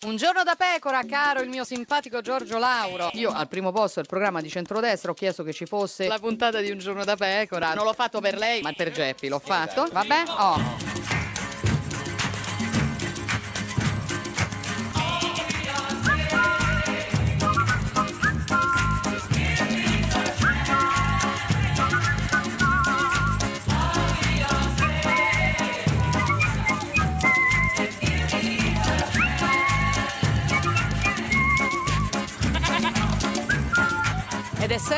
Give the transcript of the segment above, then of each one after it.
Un giorno da pecora, caro il mio simpatico Giorgio Lauro. Io al primo posto del programma di centrodestra ho chiesto che ci fosse la puntata di Un giorno da pecora. Non l'ho fatto per lei, ma per Geppi l'ho esatto. fatto. Vabbè, oh.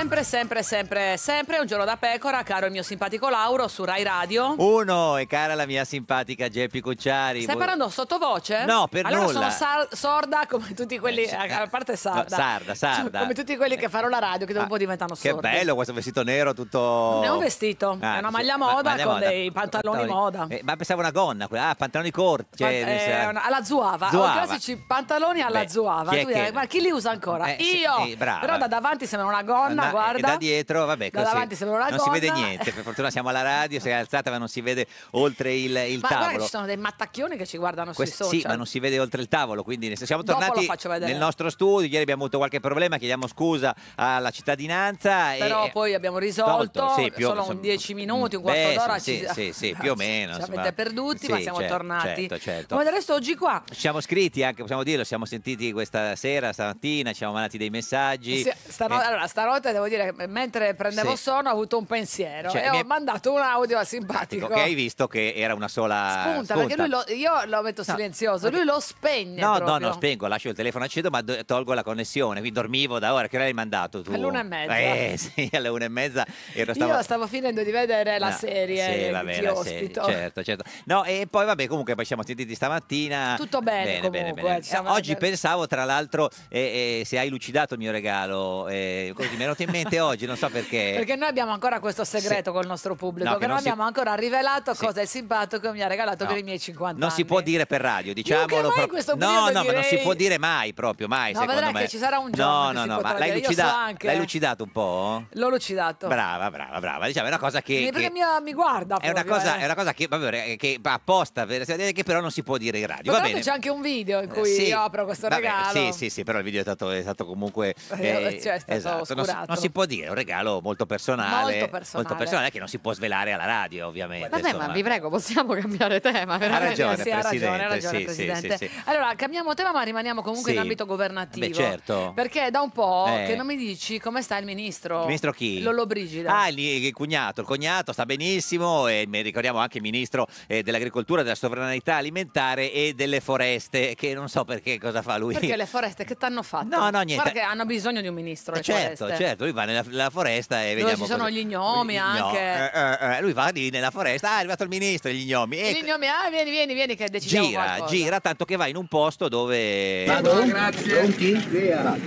Sempre, sempre, sempre, sempre un giorno da pecora, caro il mio simpatico Lauro su Rai Radio. Uno, e cara la mia simpatica Geppi Cucciari. Stai Voi- parlando sottovoce? No, per allora nulla. Allora sono sar- sorda come tutti quelli, eh, a parte sarda. No, sarda, cioè, sarda. Come tutti quelli che eh. fanno la radio, che dopo un ah, po' diventano Che bello questo vestito nero tutto... Non è un vestito, ah, è una maglia moda con dei pantaloni moda. Eh, ma pensavo una gonna, quella- ah, pantaloni corti. Pan- cioè, eh, una- eh, alla zuava, oh, Zuava. i classici pantaloni alla Beh, zuava. chi Tu che- direi, ma chi li usa ancora? Eh, Io! sì, brava. Però da davanti sembra una gonna, guarda, da dietro, vabbè, così. davanti sembra una non donna. si vede niente. Per fortuna siamo alla radio, si è alzata, ma non si vede oltre il, il ma tavolo. ci sono dei mattacchioni che ci guardano Quest- sui social. Sì, ma non si vede oltre il tavolo. Quindi siamo tornati nel nostro studio. Ieri abbiamo avuto qualche problema, chiediamo scusa alla cittadinanza. Però e... poi abbiamo risolto. sì, più, sono insomma, dieci minuti, un quarto beh, d'ora. Sì, ci... sì, sì, più o meno. Ci avete perduti, sì, ma siamo certo, tornati. Certo, certo. Come del resto oggi qua. Ci siamo scritti anche, possiamo dirlo, siamo sentiti questa sera, stamattina, ci siamo mandati dei messaggi. Sì, stano- eh. Allora, stanotte devo dire, mentre prendevo Sì. sonno ho avuto un pensiero Cioè, e ho è- mandato un audio al simpatico. Che hai visto che era una sola Spunta, perché lui lo, io lo metto silenzioso, lui lo spegne No, no, proprio. no, spengo, lascio il telefono acceso, ma do- tolgo la connessione. Quindi dormivo da ora. Che ora hai mandato tu? Alle una e mezza. Eh, sì, alle una e mezza. Ero stavo... Io stavo finendo di vedere la No, serie sì, va bene, la serie, certo, certo. No, e poi vabbè, comunque poi ci siamo sentiti stamattina. Tutto bene, comunque, bene, siamo Oggi andati- pensavo, tra l'altro, eh, eh, se hai lucidato il mio regalo, eh, così mi è venuto specialmente oggi, non so perché. Perché noi abbiamo ancora questo segreto sì. col nostro pubblico, no, che, non si... abbiamo ancora rivelato sì. cosa è simpatico mi ha regalato no. per i miei 50 non anni. Non si può dire per radio, diciamolo. Pro... No, no, direi... ma non si può dire mai proprio, mai. No, vedrai me. che ci sarà un giorno. No, no, no, ma l'hai, lucida... so l'hai, lucidato un po'? L'ho lucidato. Brava, brava, brava. Diciamo, è una cosa che. Mi, che... Eh, mi guarda. È, una cosa, eh. è, una cosa, che, vabbè, che apposta, che però non si può dire in radio. Però c'è anche un video in cui io eh, apro questo regalo. Sì, sì, sì, però il video è stato, comunque. Cioè, è stato oscurato. Non si può dire, è un regalo molto personale, molto personale. Molto personale che non si può svelare alla radio, ovviamente. Vabbè, insomma. ma vi prego, possiamo cambiare tema. Ha ragione, sì, ha ha ragione sì, Presidente. Sì, allora, cambiamo tema, ma rimaniamo comunque in ambito governativo. Beh, certo. Perché da un po' eh. che non mi dici come sta il ministro. Il ministro chi? Lollobrigida. Ah, il, cugnato, il cognato sta benissimo e mi ricordiamo anche il ministro eh, dell'agricoltura, della sovranità alimentare e delle foreste, che non so perché cosa fa lui. Perché le foreste che t'hanno fatto? No, no, niente. Perché hanno bisogno di un ministro. Le certo, foreste. certo lui va nella, nella foresta e vediamo... Dove ci sono cosa... gli gnomi no. anche. Eh, eh, eh, lui va lì nella foresta, ah, è arrivato il ministro, gli gnomi. E... Gli ecco. gnomi, ah, vieni, vieni, vieni che decidiamo Gira, qualcosa. gira, tanto che va in un posto dove... Vado, grazie. Pronti? Via.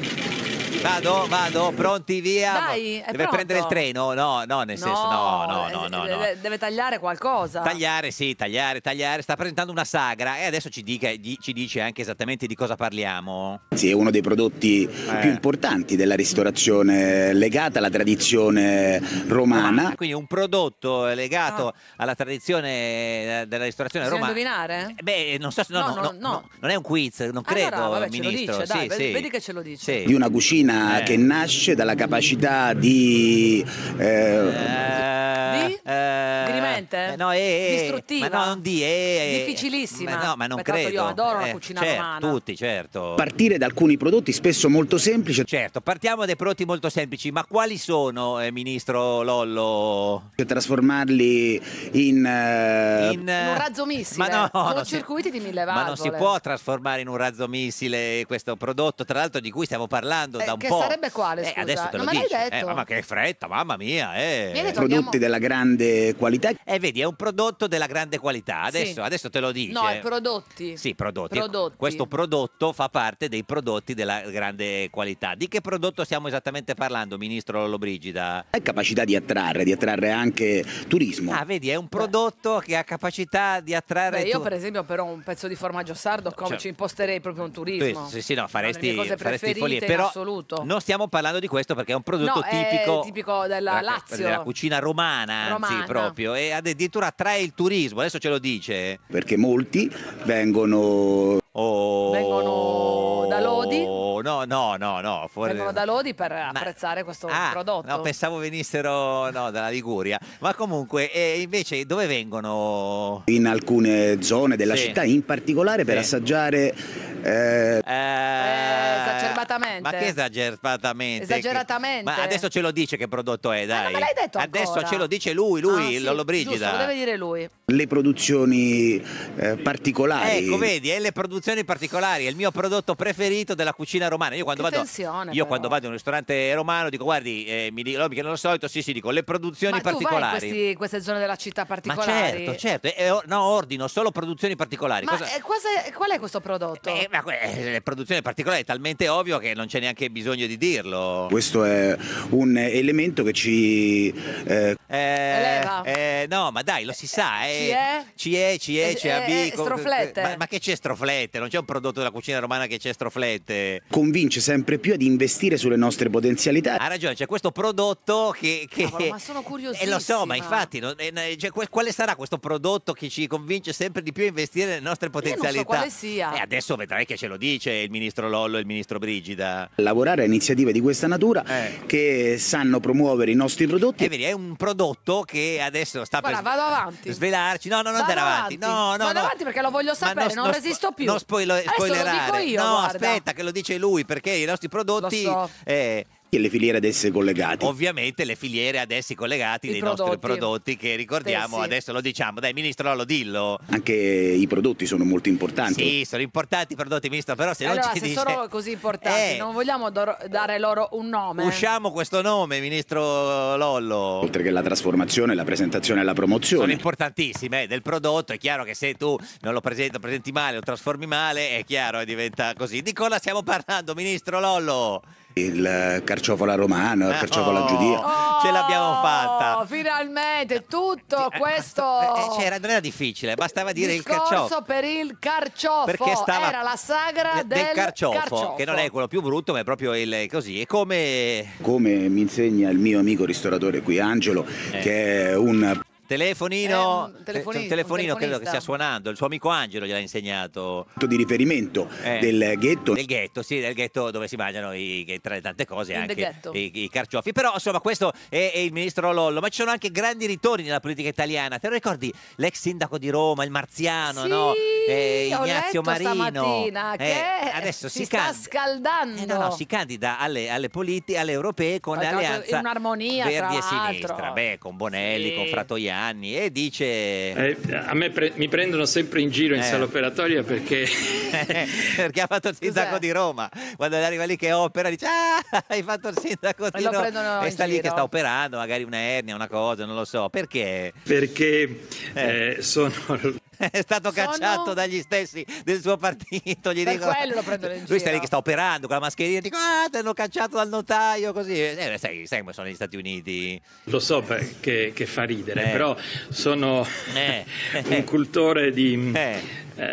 Vado, vado, pronti, via. Dai, Deve pronto. prendere il treno? No, no, nel senso, no, no, no, no, eh, no. Deve tagliare qualcosa. Tagliare, sì, tagliare, tagliare. Sta presentando una sagra e adesso ci, dica, ci dice anche esattamente di cosa parliamo. Sì, è uno dei prodotti eh. più importanti della ristorazione legata alla tradizione romana. Ah, quindi un prodotto legato ah. alla tradizione eh, della ristorazione Bisogna romana. indovinare? Eh, beh, non so se... No, no, no, no, non è un quiz, non credo, allora, vabbè, ministro. Dice, sì, vedi, sì. vedi che ce lo dice. Sì. Di una cucina umana eh. che nasce dalla capacità di... Eh, di? Dirimente? Eh, no, eh, Distruttiva? Ma no, non di, eh, Difficilissima? Ma no, ma non Beh, credo. Io adoro la cucina certo, romana. Tutti, certo. Partire da alcuni prodotti spesso molto semplici. Certo, partiamo dai prodotti molto semplici, ma quali sono, eh, Ministro Lollo? Trasformarli in... Eh... In, in, un razzo missile, ma no, con circuiti si... di mille valvole. Ma non si può trasformare in un razzo missile questo prodotto, tra l'altro di cui stiamo parlando eh, da un che sarebbe quale? Eh, scusa? Eh, adesso te lo dici. Eh, mamma che fretta, mamma mia. Eh. detto, Prodotti abbiamo... della grande qualità. Eh, vedi, è un prodotto della grande qualità. Adesso, sì. adesso te lo dico. No, i eh. prodotti. Sì, prodotti. prodotti. Questo prodotto fa parte dei prodotti della grande qualità. Di che prodotto stiamo esattamente parlando, ministro Lollobrigida? È capacità di attrarre, di attrarre anche turismo. Ah, vedi, è un prodotto Beh. che ha capacità di attrarre. Beh, io, tu... per esempio, però un pezzo di formaggio sardo come cioè, ci imposterei proprio un turismo. Tu, sì, sì, no, faresti, faresti follie. Però, assoluto prodotto. Non stiamo parlando di questo perché è un prodotto no, tipico, tipico, della, Lazio. Della cucina romana, romana, anzi proprio, e addirittura attrae il turismo, adesso ce lo dice. Perché molti vengono... Oh. Vengono da Lodi? No, no, no, no. Fuori... Vengono da Lodi per Ma... apprezzare questo ah, prodotto. No, pensavo venissero no, dalla Liguria. Ma comunque, eh, invece, dove vengono? In alcune zone della sì. città, in particolare per sì. assaggiare... Eh... Eh, eh esagerbatamente. Ma che esagerato? esageratamente. Esageratamente. Ma adesso ce lo dice che prodotto è, ah, dai. Ma non me l'hai detto adesso ancora. ce lo dice lui, lui, ah, Lollobrigida. Giusto, lo deve dire lui. Le produzioni eh, particolari. Ecco, vedi, è le produzioni particolari, è il mio prodotto preferito della cucina romana. Io quando, vado, io quando vado in un ristorante romano dico, guardi, eh, mi dico, non lo solito, sì, sì, dico, le produzioni Ma particolari. Tu vai in questi, queste zone della città particolari. Ma certo, certo. Eh, no, ordino solo produzioni particolari. Ma Cosa... qual è questo prodotto? Beh, ma, eh, le produzioni particolari è talmente ovvio che non c'è neanche bisogno bisogno di dirlo. Questo è un elemento che ci... Eh... Eh, eh, no, ma dai, lo si sa. Eh. eh. Ci è? Ci è, ci è, eh, ci eh, Stroflette. Ma, ma, che c'è stroflette? Non c'è un prodotto della cucina romana che c'è stroflette. Convince sempre più ad investire sulle nostre potenzialità. Ha ragione, c'è questo prodotto che... che... Cavolo, ma sono curiosissima. E lo so, ma infatti, non, cioè, quale sarà questo prodotto che ci convince sempre di più a investire nelle nostre potenzialità? Io non so quale sia. E adesso vedrai che ce lo dice il ministro Lollo e il ministro Brigida. Lavorare supportare iniziative di questa natura eh. che sanno promuovere i nostri prodotti. Eh, vedi, è un prodotto che adesso sta Guarda, per vado avanti. svelarci. No, no, non vado andare avanti. avanti. No, no, vado no. avanti perché lo voglio sapere, no, non, non resisto più. Non spoilerare. lo dico io, no, guarda. aspetta che lo dice lui perché i nostri prodotti Lo so. eh, e le filiere ad essi collegate. Ovviamente le filiere ad essi collegati I dei prodotti. nostri prodotti che ricordiamo, Stessi. adesso lo diciamo, dai ministro Lollo dillo. Anche i prodotti sono molto importanti. Sì, sono importanti i prodotti ministro, però se allora, non ci se dice... sono così importanti, eh, non vogliamo dare loro un nome. Usciamo questo nome, ministro Lollo. Oltre che la trasformazione, la presentazione e la promozione. Sono importantissime eh, del prodotto, è chiaro che se tu non lo presenti, presenti male, lo trasformi male, è chiaro, diventa così. Di cosa stiamo parlando, ministro Lollo? il carciofola romano, il eh, carciofola alla oh, giudia. Oh, ce l'abbiamo fatta! Finalmente tutto eh, questo. Eh, c'era, cioè, non era difficile, bastava dire il carciofo. per il carciofo. Perché stava era la sagra del, del carciofo, carciofo, che non è quello più brutto, ma è proprio il così. E come. Come mi insegna il mio amico ristoratore qui, Angelo, eh. che è un Telefonino, eh, eh telefonino, telefonino credo che stia suonando, il suo amico Angelo gliel'ha insegnato. Di riferimento eh. del ghetto. Del ghetto, sì, del ghetto dove si mangiano i, tra le tante cose anche i, i, carciofi. Però insomma questo è, è, il ministro Lollo, ma ci sono anche grandi ritorni nella politica italiana. Te lo ricordi l'ex sindaco di Roma, il Marziano, sì, no? eh, Ignazio Marino. Eh, che adesso si, si sta scaldando. Eh, no, no, si candida alle, alle, politi- alle europee con l'alleanza Verdi e Sinistra. Beh, con Bonelli, sì. con Fratoiani anni e dice... Eh, a me pre- mi prendono sempre in giro in eh. sala operatoria perché... perché ha fatto il sindaco di Roma. Quando arriva lì che opera dice ah hai fatto il sindaco di Roma e sta lì giro. che sta operando magari una ernia, una cosa, non lo so. Perché? Perché eh. Eh, sono è stato cacciato dagli stessi del suo partito. Gli per dico, quello lo prendono in lui giro. sta lì che sta operando con la mascherina, dico ah ti hanno cacciato dal notaio, così. Eh, sai, sai, come sono gli Stati Uniti. Lo so perché, che fa ridere, eh. però sono eh. un cultore di eh. Eh,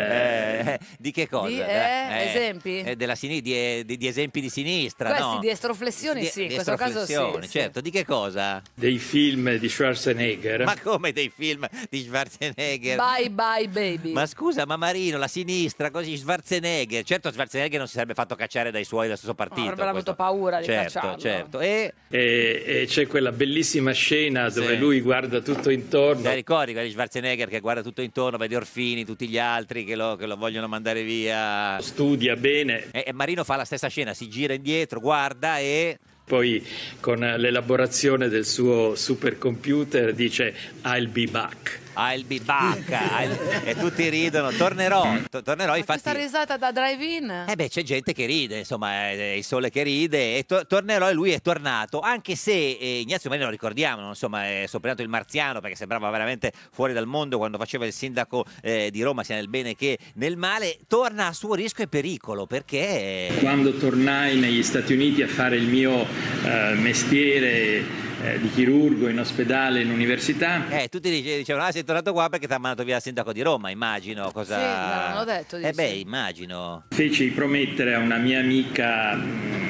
eh, eh, di che cosa? Di, eh, eh, esempi? Eh, della sinistra, di, di, di, esempi di sinistra. Questi no? di estroflessioni, sì. Di estroflessioni, sì, certo. Sì. Di che cosa? Dei film di Schwarzenegger. Ma come dei film di Schwarzenegger? Bye bye baby. Ma scusa, ma Marino, la sinistra, così Schwarzenegger. Certo, Schwarzenegger non si sarebbe fatto cacciare dai suoi del stesso partito. avrebbe avrebbero avuto paura di certo, cacciarlo. Certo, e... E, e c'è quella bellissima scena dove sì. lui guarda tutto intorno. Ti ricordi quella di Schwarzenegger che guarda tutto intorno, vede Orfini, tutti gli altri altri che lo, che lo vogliono mandare via. Studia bene. E, e Marino fa la stessa scena, si gira indietro, guarda e poi con l'elaborazione del suo supercomputer dice I'll be back. I'll be back il... e tutti ridono. Tornerò, to tornerò. Ma infatti... Questa risata da drive-in? Eh beh, c'è gente che ride, insomma, eh, è, il sole che ride e to tornerò e lui è tornato, anche se eh, Ignazio Marino lo ricordiamo, insomma, è soprannominato il marziano perché sembrava veramente fuori dal mondo quando faceva il sindaco eh, di Roma, sia nel bene che nel male, torna a suo rischio e pericolo perché... Quando tornai negli Stati Uniti a fare il mio eh, mestiere eh, di chirurgo in ospedale, in università. Eh, tutti dicevano, ah, sei tornato qua perché ti ha mandato via il sindaco di Roma, immagino. Cosa... Sì, l'hanno detto. Eh beh, immagino. Feci promettere a una mia amica... Mm.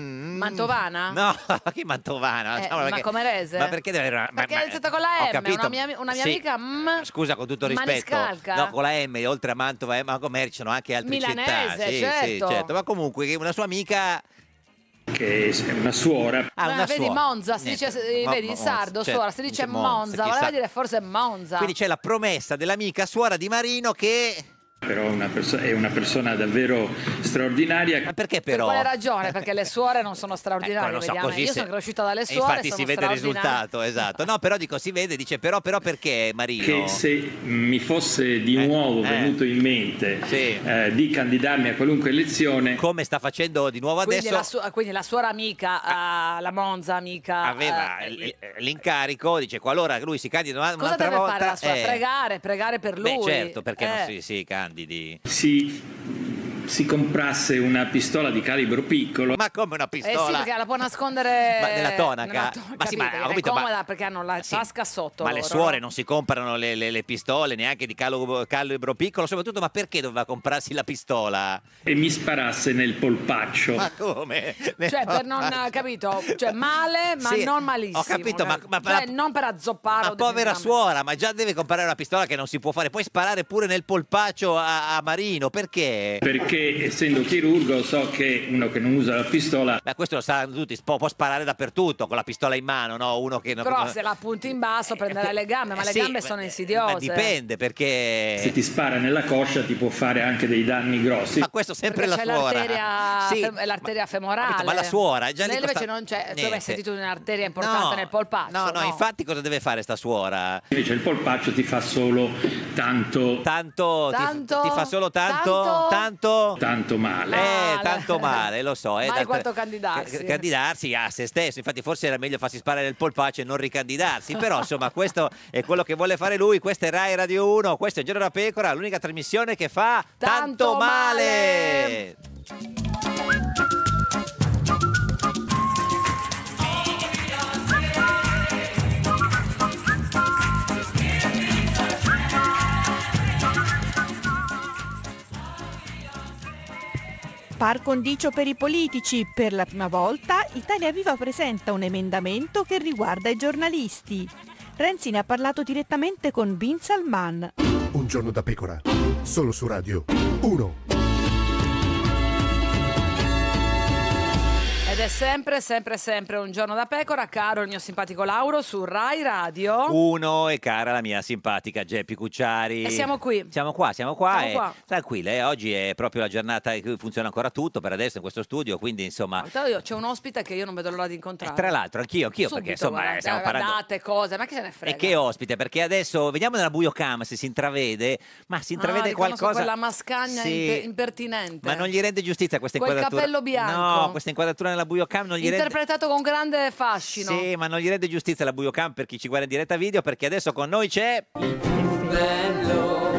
Mm, Mantovana? No, che Mantovana? Eh, diciamo, ma come Comerese? Ma perché deve avere una... Perché ma, è iniziata eh, con la M, capito, una mia, una mia sì. amica... Mm, Scusa, con tutto rispetto. Maniscalca. No, con la M, oltre a Mantova ma Comer ci sono anche altre Milanese, città. Sì, certo. Sì, certo. Ma comunque una sua amica che è una suora. Ah, una vedi suora. Monza, si dice, eh, vedi in sardo cioè, suora, si dice Monza, Monza voleva dire forse Monza. Quindi c'è la promessa dell'amica suora di Marino che però una perso- è una persona davvero straordinaria. Ma perché però? Per quale ragione? Perché le suore non sono straordinarie. Eh, so, Io se... sono cresciuta dalle suore. infatti si vede il risultato, esatto. No, però dico, si vede, dice però, però perché Marino? Che se mi fosse di eh, nuovo eh. venuto in mente sì. Eh, di candidarmi a qualunque elezione. Come sta facendo di nuovo quindi adesso. La su- eh, quindi la, suora amica, ah, eh, la Monza amica. Aveva l- l'incarico, dice qualora lui si candida un'altra volta. Cosa deve fare la suora? Pregare, pregare per lui. Beh, certo, perché non si, si candida miliardi di... Sì, si comprasse una pistola di calibro piccolo. Ma come una pistola? Eh sì, la può nascondere ma nella tonaca. Nella tonaca. ma sì, ma ho capito, ma... perché hanno la sì, tasca sotto. Ma loro. le suore non si comprano le, le, le pistole neanche di calibro, calibro, piccolo, soprattutto ma perché doveva comprarsi la pistola? E mi sparasse nel polpaccio. Ma come? Nel cioè, polpaccio. per non capito, cioè male, ma sì, non malissimo. Ho capito, eh. ma, ma cioè, la... non per azzopparlo. Ma povera suora, ma già deve comprare una pistola che non si può fare, Puoi sparare pure nel polpaccio a, a Marino, perché? Perché che essendo chirurgo so che uno che non usa la pistola... Ma questo lo sanno tutti, può, può sparare dappertutto con la pistola in mano, no? Uno che non... Però se la punti in basso prenderà eh, le gambe, ma le sì, gambe sono eh, insidiose. Ma dipende perché... Se ti spara nella coscia ti può fare anche dei danni grossi. Ma questo sempre perché la suora. L'arteria, sì, fem- l'arteria femorale. Ma, ma, la suora è già lì... Lei invece costa... non c'è, niente. dove sentito un'arteria importante no, nel polpaccio. No, no, no, infatti cosa deve fare sta suora? Invece il polpaccio ti fa solo tanto... Tanto... Tanto... Ti, ti fa solo tanto... tanto, tanto tanto... male. Eh, tanto male, lo so. Eh, Mai tanto... quanto candidarsi. candidarsi a se stesso, infatti forse era meglio farsi sparare il polpaccio e non ricandidarsi, però insomma questo è quello che vuole fare lui, questa è Rai Radio 1, questo è Giro da Pecora, l'unica trasmissione che fa tanto, tanto male. male. Par condicio per i politici, per la prima volta Italia Viva presenta un emendamento che riguarda i giornalisti. Renzi ne ha parlato direttamente con Bin Salman. Un giorno da pecora, solo su Radio 1. è sempre, sempre, sempre un giorno da pecora, caro il mio simpatico Lauro su Rai Radio. Uno e cara la mia simpatica Geppi Cucciari. E siamo qui. Siamo qua, siamo qua. Siamo eh, qua. Tranquilla, eh, oggi è proprio la giornata in cui funziona ancora tutto per adesso in questo studio, quindi insomma... Io, c'è un ospite che io non vedo l'ora di incontrare. Eh, tra l'altro, anch'io, anch'io, Subito, perché insomma guarda, stiamo parlando... Date, cose, ma che se ne frega. E che ospite, perché adesso vediamo nella buio cam se si intravede, ma si intravede ah, qualcosa... quella mascagna sì. impertinente. Ma non gli rende giustizia questa Quel inquadratura. Quel capello bianco. No, questa inquadratura nella buio Buiocam non gli Interpretato rende... con grande fascino. Sì, ma non gli rende giustizia la Buio Buiocam per chi ci guarda in diretta video, perché adesso con noi c'è... Il più bello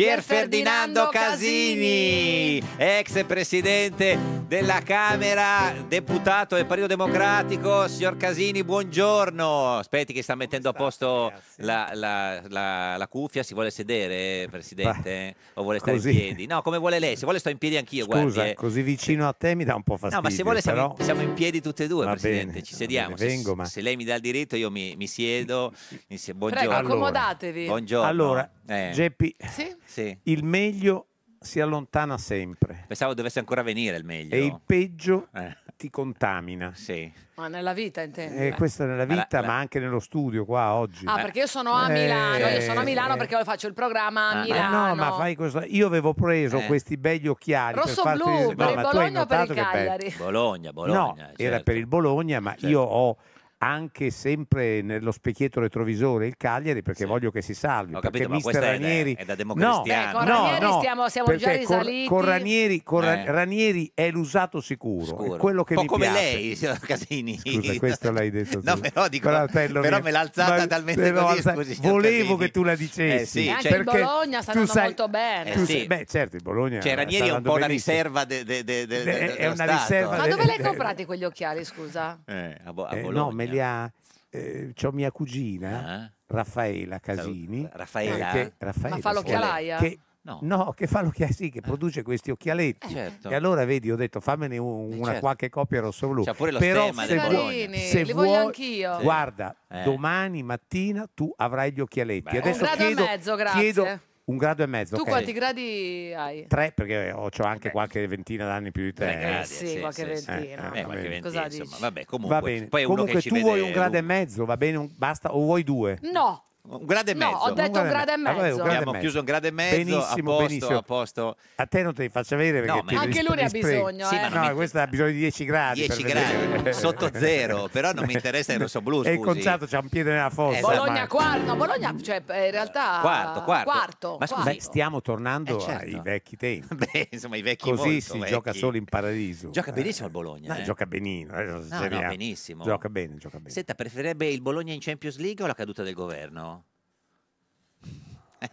Pier Ferdinando Casini, ex presidente della Camera, deputato del Partito Democratico. Signor Casini, buongiorno. Aspetti che sta mettendo a posto la, la, la, la, cuffia. Si vuole sedere, eh, Presidente? o vuole stare così. in piedi? No, come vuole lei. Se vuole sto in piedi anch'io, Scusa, guardi. Eh. così vicino a te mi dà un po' fastidio. No, ma se vuole siamo, però... in, siamo in piedi tutti e due, va Presidente. Bene, Ci sediamo. Bene, vengo, se, ma... se, lei mi dà il diritto io mi, mi siedo. Mi siedo. Buongiorno. Prego, accomodatevi. Buongiorno. Allora, eh. Geppi... Sì? sì. il meglio si allontana sempre. Pensavo dovesse ancora venire il meglio. E il peggio eh. ti contamina. Sì. Ma nella vita intendi? Eh, questo nella vita, la, la... ma anche nello studio qua oggi. Ah, perché io sono a eh, Milano, eh, io sono a eh, Milano eh. perché faccio il programma a ah, Milano. Ah. No, ma fai questo. Io avevo preso questi begli occhiali Rosso per farti blu, no, il Bologna o per il Cagliari? Che... Bologna, Bologna. No, certo. era per il Bologna, ma certo. io ho anche sempre nello specchietto retrovisore il Cagliari perché sì. voglio che si salvi. Ho perché capito, mister Ranieri è da, è da no, Beh, con Ranieri no, stiamo, siamo già risaliti. Con, con, Ranieri, con eh. Ranieri, è l'usato sicuro, è quello che Un po' come piace. lei, Casini. Scusa, questo l'hai detto no, però, dico, però, però, me l'ha alzata talmente così, scusi, Volevo che tu la eh, dicessi. Eh, sì, anche cioè, perché Bologna sta andando molto bene. Eh, sì. Beh, certo, il Bologna. Cioè Ranieri è un po' una riserva eh, È una riserva. Eh. Ma dove le hai comprati quegli occhiali, scusa? A Bologna li ha, eh, c'ho mia cugina, Ah. Raffaela Casini. Saluto. Raffaela? Raffaela, Ma fa l'occhialaia? Che, No. no. che fa l'occhiaia, sì, che eh. produce questi occhialetti. Eh, certo. E allora vedi, ho detto fammene un- una certo. qualche copia rosso blu. C'ha pure lo Però stemma se, del vuoi- se Li voglio anch'io. Guarda, Eh. domani mattina tu avrai gli occhialetti. Beh. Un grado e mezzo, grazie. chiedo, un grado e mezzo. Tu okay. quanti gradi hai? Tre, perché ho, ho anche okay. qualche ventina d'anni più di te. Gradi, eh, sì, sì, qualche sì, eh, ventina. Eh, eh, qualche ventina insomma, vabbè, comunque, va bene. Poi comunque tu vede... vuoi un grado e mezzo, va bene? Un... basta? O vuoi due? No. Un grado e mezzo. No, ho detto un grado e mezzo. Allora, grado Abbiamo mezzo. chiuso un grado e mezzo. Benissimo, a posto, benissimo. A posto. A te non te li faccio vedere perché no, ma... anche lui ne ha bisogno. Sì, eh. no, questa ha bisogno di 10 gradi. 10 gradi sotto zero, però non mi interessa il rosso blu. E il concerto c'ha un piede nella fossa. Esatto. Bologna quarto, Bologna, cioè eh, in realtà quarto, quarto. quarto ma scusa, quarto. stiamo tornando eh, certo. ai vecchi tempi. Beh, insomma, i vecchi Così si vecchi. gioca solo in paradiso. Gioca benissimo il Bologna. Eh. Gioca benino, eh, no, benissimo. Gioca bene, gioca bene. Senta, preferirebbe il Bologna in Champions League o la caduta del governo?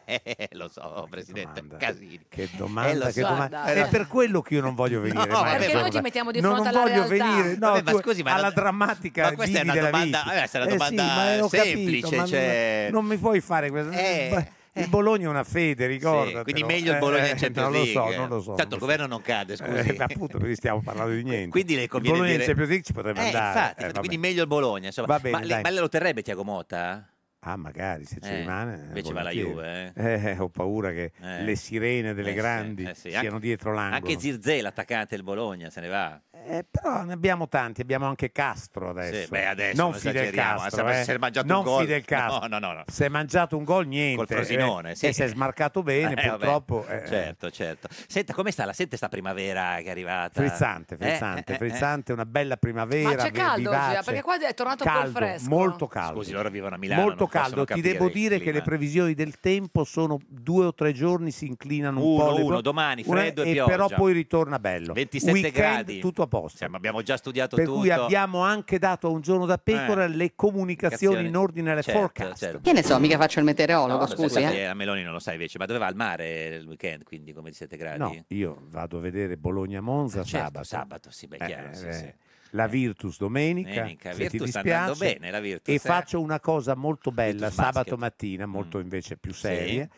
Eh, lo so, Presidente, domanda. Casini. Che eh, domanda, eh, che so, domanda. No, È per quello che io non voglio venire. No, perché noi ci mettiamo di fronte non alla voglio realtà. Venire, no, Vabbè, ma scusi, ma alla la... drammatica ma questa è una domanda, eh, è una domanda eh sì, semplice. Capito, cioè... non, non, mi puoi fare questo. Eh, eh. Il Bologna è una fede, ricorda. Sì, quindi meglio il Bologna eh, in Champions League. Non lo so, non lo so. Tanto il governo non cade, scusi. Eh, appunto, quindi stiamo parlando di niente. quindi le conviene il Bologna dire... in Champions League ci potrebbe eh, andare. Infatti, infatti quindi meglio il Bologna. Vabbè, ma, le, ma lo terrebbe Tiago Mota? Ah, magari se ci eh, rimane. Eh, invece va la Juve. Eh. Eh, ho paura che eh. le sirene delle eh grandi sì, sì. siano dietro l'angolo. Anche Zirze, l'attaccante del Bologna, se ne va. Eh, però ne abbiamo tanti, abbiamo anche Castro adesso. Sì, beh, adesso non, non Fidel eh, Castro, eh. si è mangiato non un gol. Fidel Castro. No, no, no, Si è mangiato un gol niente. Col eh. Frosinone, eh, sì. E si è smarcato eh, bene, eh, purtroppo. Certo, certo. Senta, come sta la sente sta primavera che è arrivata? Frizzante, frizzante, frizzante, una bella primavera. Ma c'è caldo oggi, perché qua è tornato caldo, col fresco. Molto caldo. Scusi, loro vivono a Milano. Molto caldo, ti devo dire che le previsioni del tempo sono due o tre giorni si inclinano uno, un po'. Uno, uno, domani freddo e, e pioggia. però poi ritorna bello. 27 gradi. tutto a apposta. Sì, ma abbiamo già studiato per tutto. Per cui abbiamo anche dato a un giorno da pecora eh. le comunicazioni in ordine alle certo, forecast. Certo. Che ne so, mica faccio il meteorologo, no, scusi. Sai, eh. A Meloni non lo sai invece, ma dove va al mare il weekend, quindi come 7 gradi? No, io vado a vedere Bologna-Monza ah, certo, sabato. Sabato, sì, beh, eh, chiaro, sì, eh, sì la Virtus domenica, domenica se ti dispiace, bene, la Virtus, e eh. faccio una cosa molto bella Virtus sabato basket. mattina, molto mm. invece più seria, sì.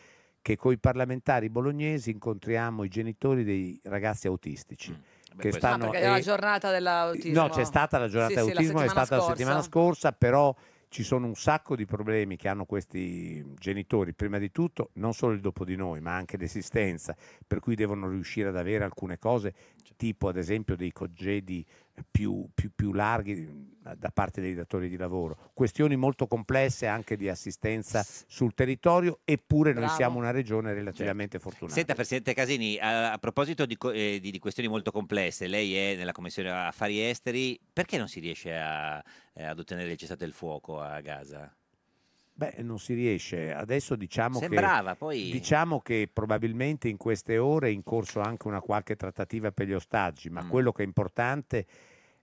che con i parlamentari bolognesi incontriamo i genitori dei ragazzi autistici. Mm che stanno, ah, perché è la giornata dell'autismo. No, c'è stata la giornata sì, dell'autismo, sì, è stata scorsa. la settimana scorsa, però ci sono un sacco di problemi che hanno questi genitori, prima di tutto non solo il dopo di noi, ma anche l'esistenza, per cui devono riuscire ad avere alcune cose tipo ad esempio dei congedi più, più, più, larghi da parte dei datori di lavoro. Questioni molto complesse anche di assistenza sul territorio, eppure Bravo. noi siamo una regione relativamente certo. fortunata. Senta, Presidente Casini, a, a proposito di, eh, di, di, questioni molto complesse, lei è nella Commissione Affari Esteri, perché non si riesce a, eh, ad ottenere il cessate il fuoco a Gaza? Beh, non si riesce. Adesso diciamo Sembrava, che, poi... diciamo che probabilmente in queste ore è in corso anche una qualche trattativa per gli ostaggi, ma mm. quello che è importante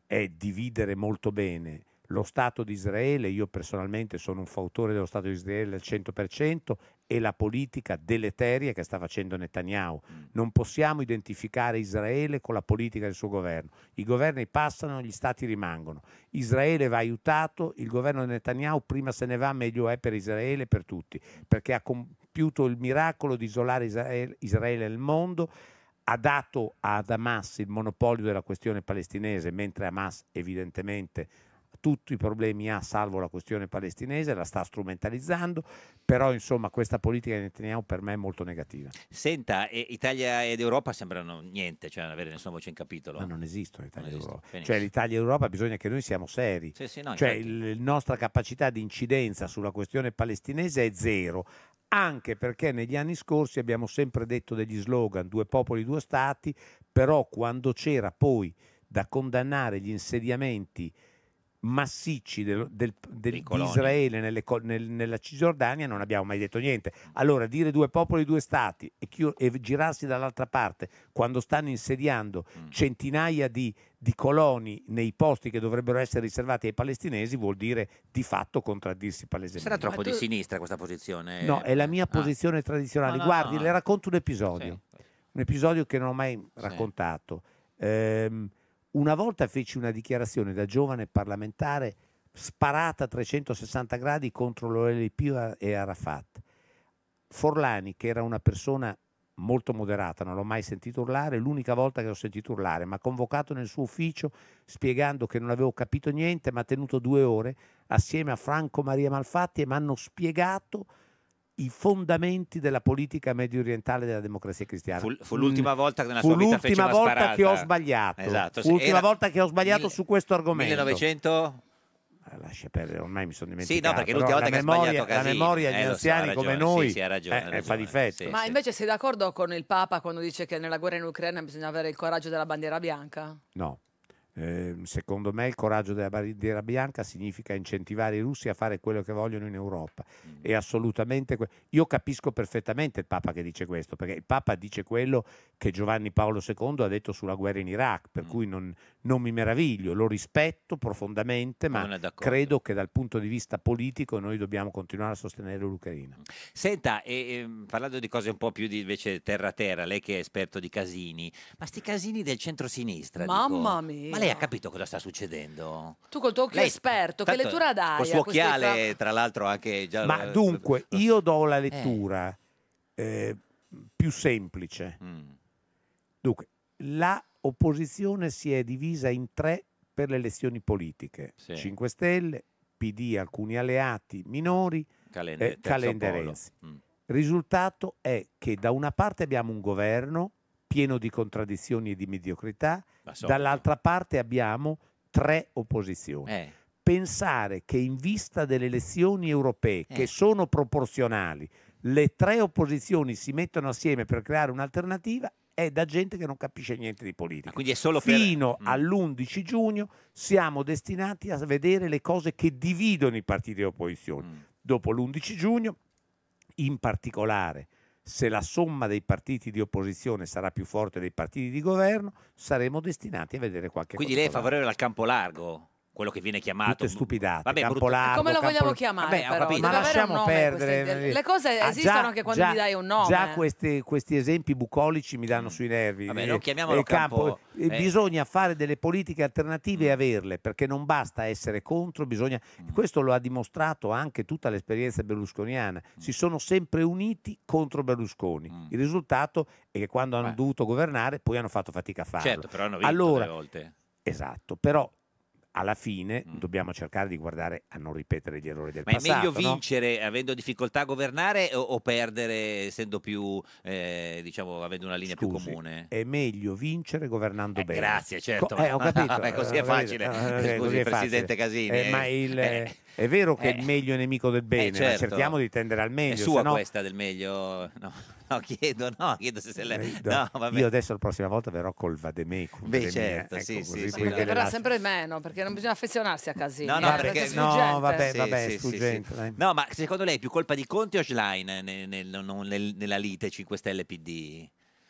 è dividere molto bene lo Stato di Israele. Io personalmente sono un fautore dello Stato di Israele al 100% e la politica deleteria che sta facendo Netanyahu. Mm. Non possiamo identificare Israele con la politica del suo governo. I governi passano, gli stati rimangono. Israele va aiutato, il governo di Netanyahu prima se ne va meglio è per Israele e per tutti, perché ha compiuto il miracolo di isolare Israele, Israele nel mondo, ha dato ad Hamas il monopolio della questione palestinese, mentre Hamas evidentemente tutti i problemi ha, salvo la questione palestinese, la sta strumentalizzando, però insomma questa politica di Netanyahu per me è molto negativa. Senta, Italia ed Europa sembrano niente, cioè non avere nessuna voce in capitolo. Ma non esistono Italia non ed Europa. Benissimo. Cioè l'Italia ed Europa bisogna che noi siamo seri. Sì, sì, no, cioè la nostra capacità di incidenza sulla questione palestinese è zero, anche perché negli anni scorsi abbiamo sempre detto degli slogan due popoli, due stati, però quando c'era poi da condannare gli insediamenti massicci del, del, del, di Israele nelle, nel, nella Cisgiordania non abbiamo mai detto niente. Allora dire due popoli, due stati e, chi, e girarsi dall'altra parte quando stanno insediando mm. centinaia di, di, coloni nei posti che dovrebbero essere riservati ai palestinesi vuol dire di fatto contraddirsi palesemente. Sarà troppo tu... di sinistra questa posizione? No, è la mia ah. posizione tradizionale. No, no, Guardi, no. le racconto un episodio, sì. un episodio che non ho mai sì. raccontato. Ehm, una volta feci una dichiarazione da giovane parlamentare sparata a 360 gradi contro l'OLP e Arafat. Forlani, che era una persona molto moderata, non l'ho mai sentito urlare, l'unica volta che l'ho sentito urlare, ma convocato nel suo ufficio spiegando che non avevo capito niente, mi ha tenuto due ore assieme a Franco Maria Malfatti e mi hanno spiegato i fondamenti della politica medio orientale della democrazia cristiana. Fu, fu l'ultima mm. volta che nella fu sua vita fece una volta sparata. che ho sbagliato. Esatto, sì. l'ultima volta che ho sbagliato mille, su questo argomento. 1900 ah, Lascia perdere, ormai mi sono dimenticato. Sì, no, perché l'ultima volta la che memoria, ha La memoria agli eh, anziani so, ragione, come noi sì, sì, ragione, eh, ragione, fa difetto. Ma invece sei d'accordo con il Papa quando dice che nella guerra in Ucraina bisogna avere il coraggio della bandiera bianca? No. Ehm, secondo me il coraggio della bandiera bianca significa incentivare i russi a fare quello che vogliono in Europa. Mm-hmm. È assolutamente que- Io capisco perfettamente il Papa che dice questo, perché il Papa dice quello che Giovanni Paolo II ha detto sulla guerra in Iraq, per mm. cui non, non, mi meraviglio, lo rispetto profondamente, ma credo che dal punto di vista politico noi dobbiamo continuare a sostenere l'Ucraina. Mm. Senta, e, e, mm, parlando di cose un po' più di invece terra-terra, lei che è esperto di casini, ma sti casini del centro-sinistra... Mamma dico, mia! lei ha capito cosa sta succedendo? Tu col tuo occhio lei, esperto, che lettura dai? Col suo occhiale, fa... tra l'altro, anche già... Ma eh, dunque, eh. io do la eh. lettura eh. Eh, più semplice. Mm. Dunque, la opposizione si è divisa in tre per le elezioni politiche. Sì. 5 Stelle, PD, alcuni alleati minori, Calende, eh, Calende Mm. Risultato è che da una parte abbiamo un governo pieno di contraddizioni e di mediocrità, so. dall'altra parte abbiamo tre opposizioni. Eh. Pensare che in vista delle elezioni europee, eh. che sono proporzionali, le tre opposizioni si mettono assieme per creare un'alternativa è da gente che non capisce niente di politica. Ah, Fino per... Mm. all'11 giugno siamo destinati a vedere le cose che dividono i partiti di opposizione. Mm. Dopo l'11 giugno, in particolare se la somma dei partiti di opposizione sarà più forte dei partiti di governo, saremo destinati a vedere qualche cosa. Quindi lei è favorevole al campo largo? quello che viene chiamato tutte stupidate vabbè, campo largo, come lo vogliamo chiamare vabbè, però? ma lasciamo perdere eh, le cose ah, esistono già, anche quando già, gli dai un nome già questi, questi, esempi bucolici mi danno mm. sui nervi vabbè, eh, non chiamiamolo eh, campo, eh. bisogna fare delle politiche alternative mm. e averle perché non basta essere contro bisogna... mm. questo lo ha dimostrato anche tutta l'esperienza berlusconiana mm. si sono sempre uniti contro Berlusconi mm. il risultato è che quando hanno dovuto governare poi hanno fatto fatica a farlo certo però hanno vinto allora, volte Esatto, però alla fine mm. dobbiamo cercare di guardare a non ripetere gli errori del Ma passato. Ma è meglio no? vincere avendo difficoltà a governare o, o perdere essendo più, eh, diciamo, avendo una linea Scusi, più comune? È meglio vincere governando eh, bene. Grazie, certo. Co- eh, ho capito. così è facile. Scusi, Presidente Casini. ma il è vero che eh. il meglio è nemico del eh, bene, eh, certo. ma cerchiamo di tendere al meglio. È sua sennò... questa del meglio, no. No, chiedo, no, chiedo se, se lei... Eh, no, Io adesso la prossima volta verrò col vademecum. Beh, certo, mie, ecco, sì, sì, sì. Verrà lascio. sempre meno, perché non bisogna affezionarsi a casino. No, no, eh, perché... no, vabbè, vabbè, sì, sfuggente. Sì, sì. No, ma secondo lei è più colpa di Conti o Schlein nel, nel, nel, nella lite 5 Stelle PD?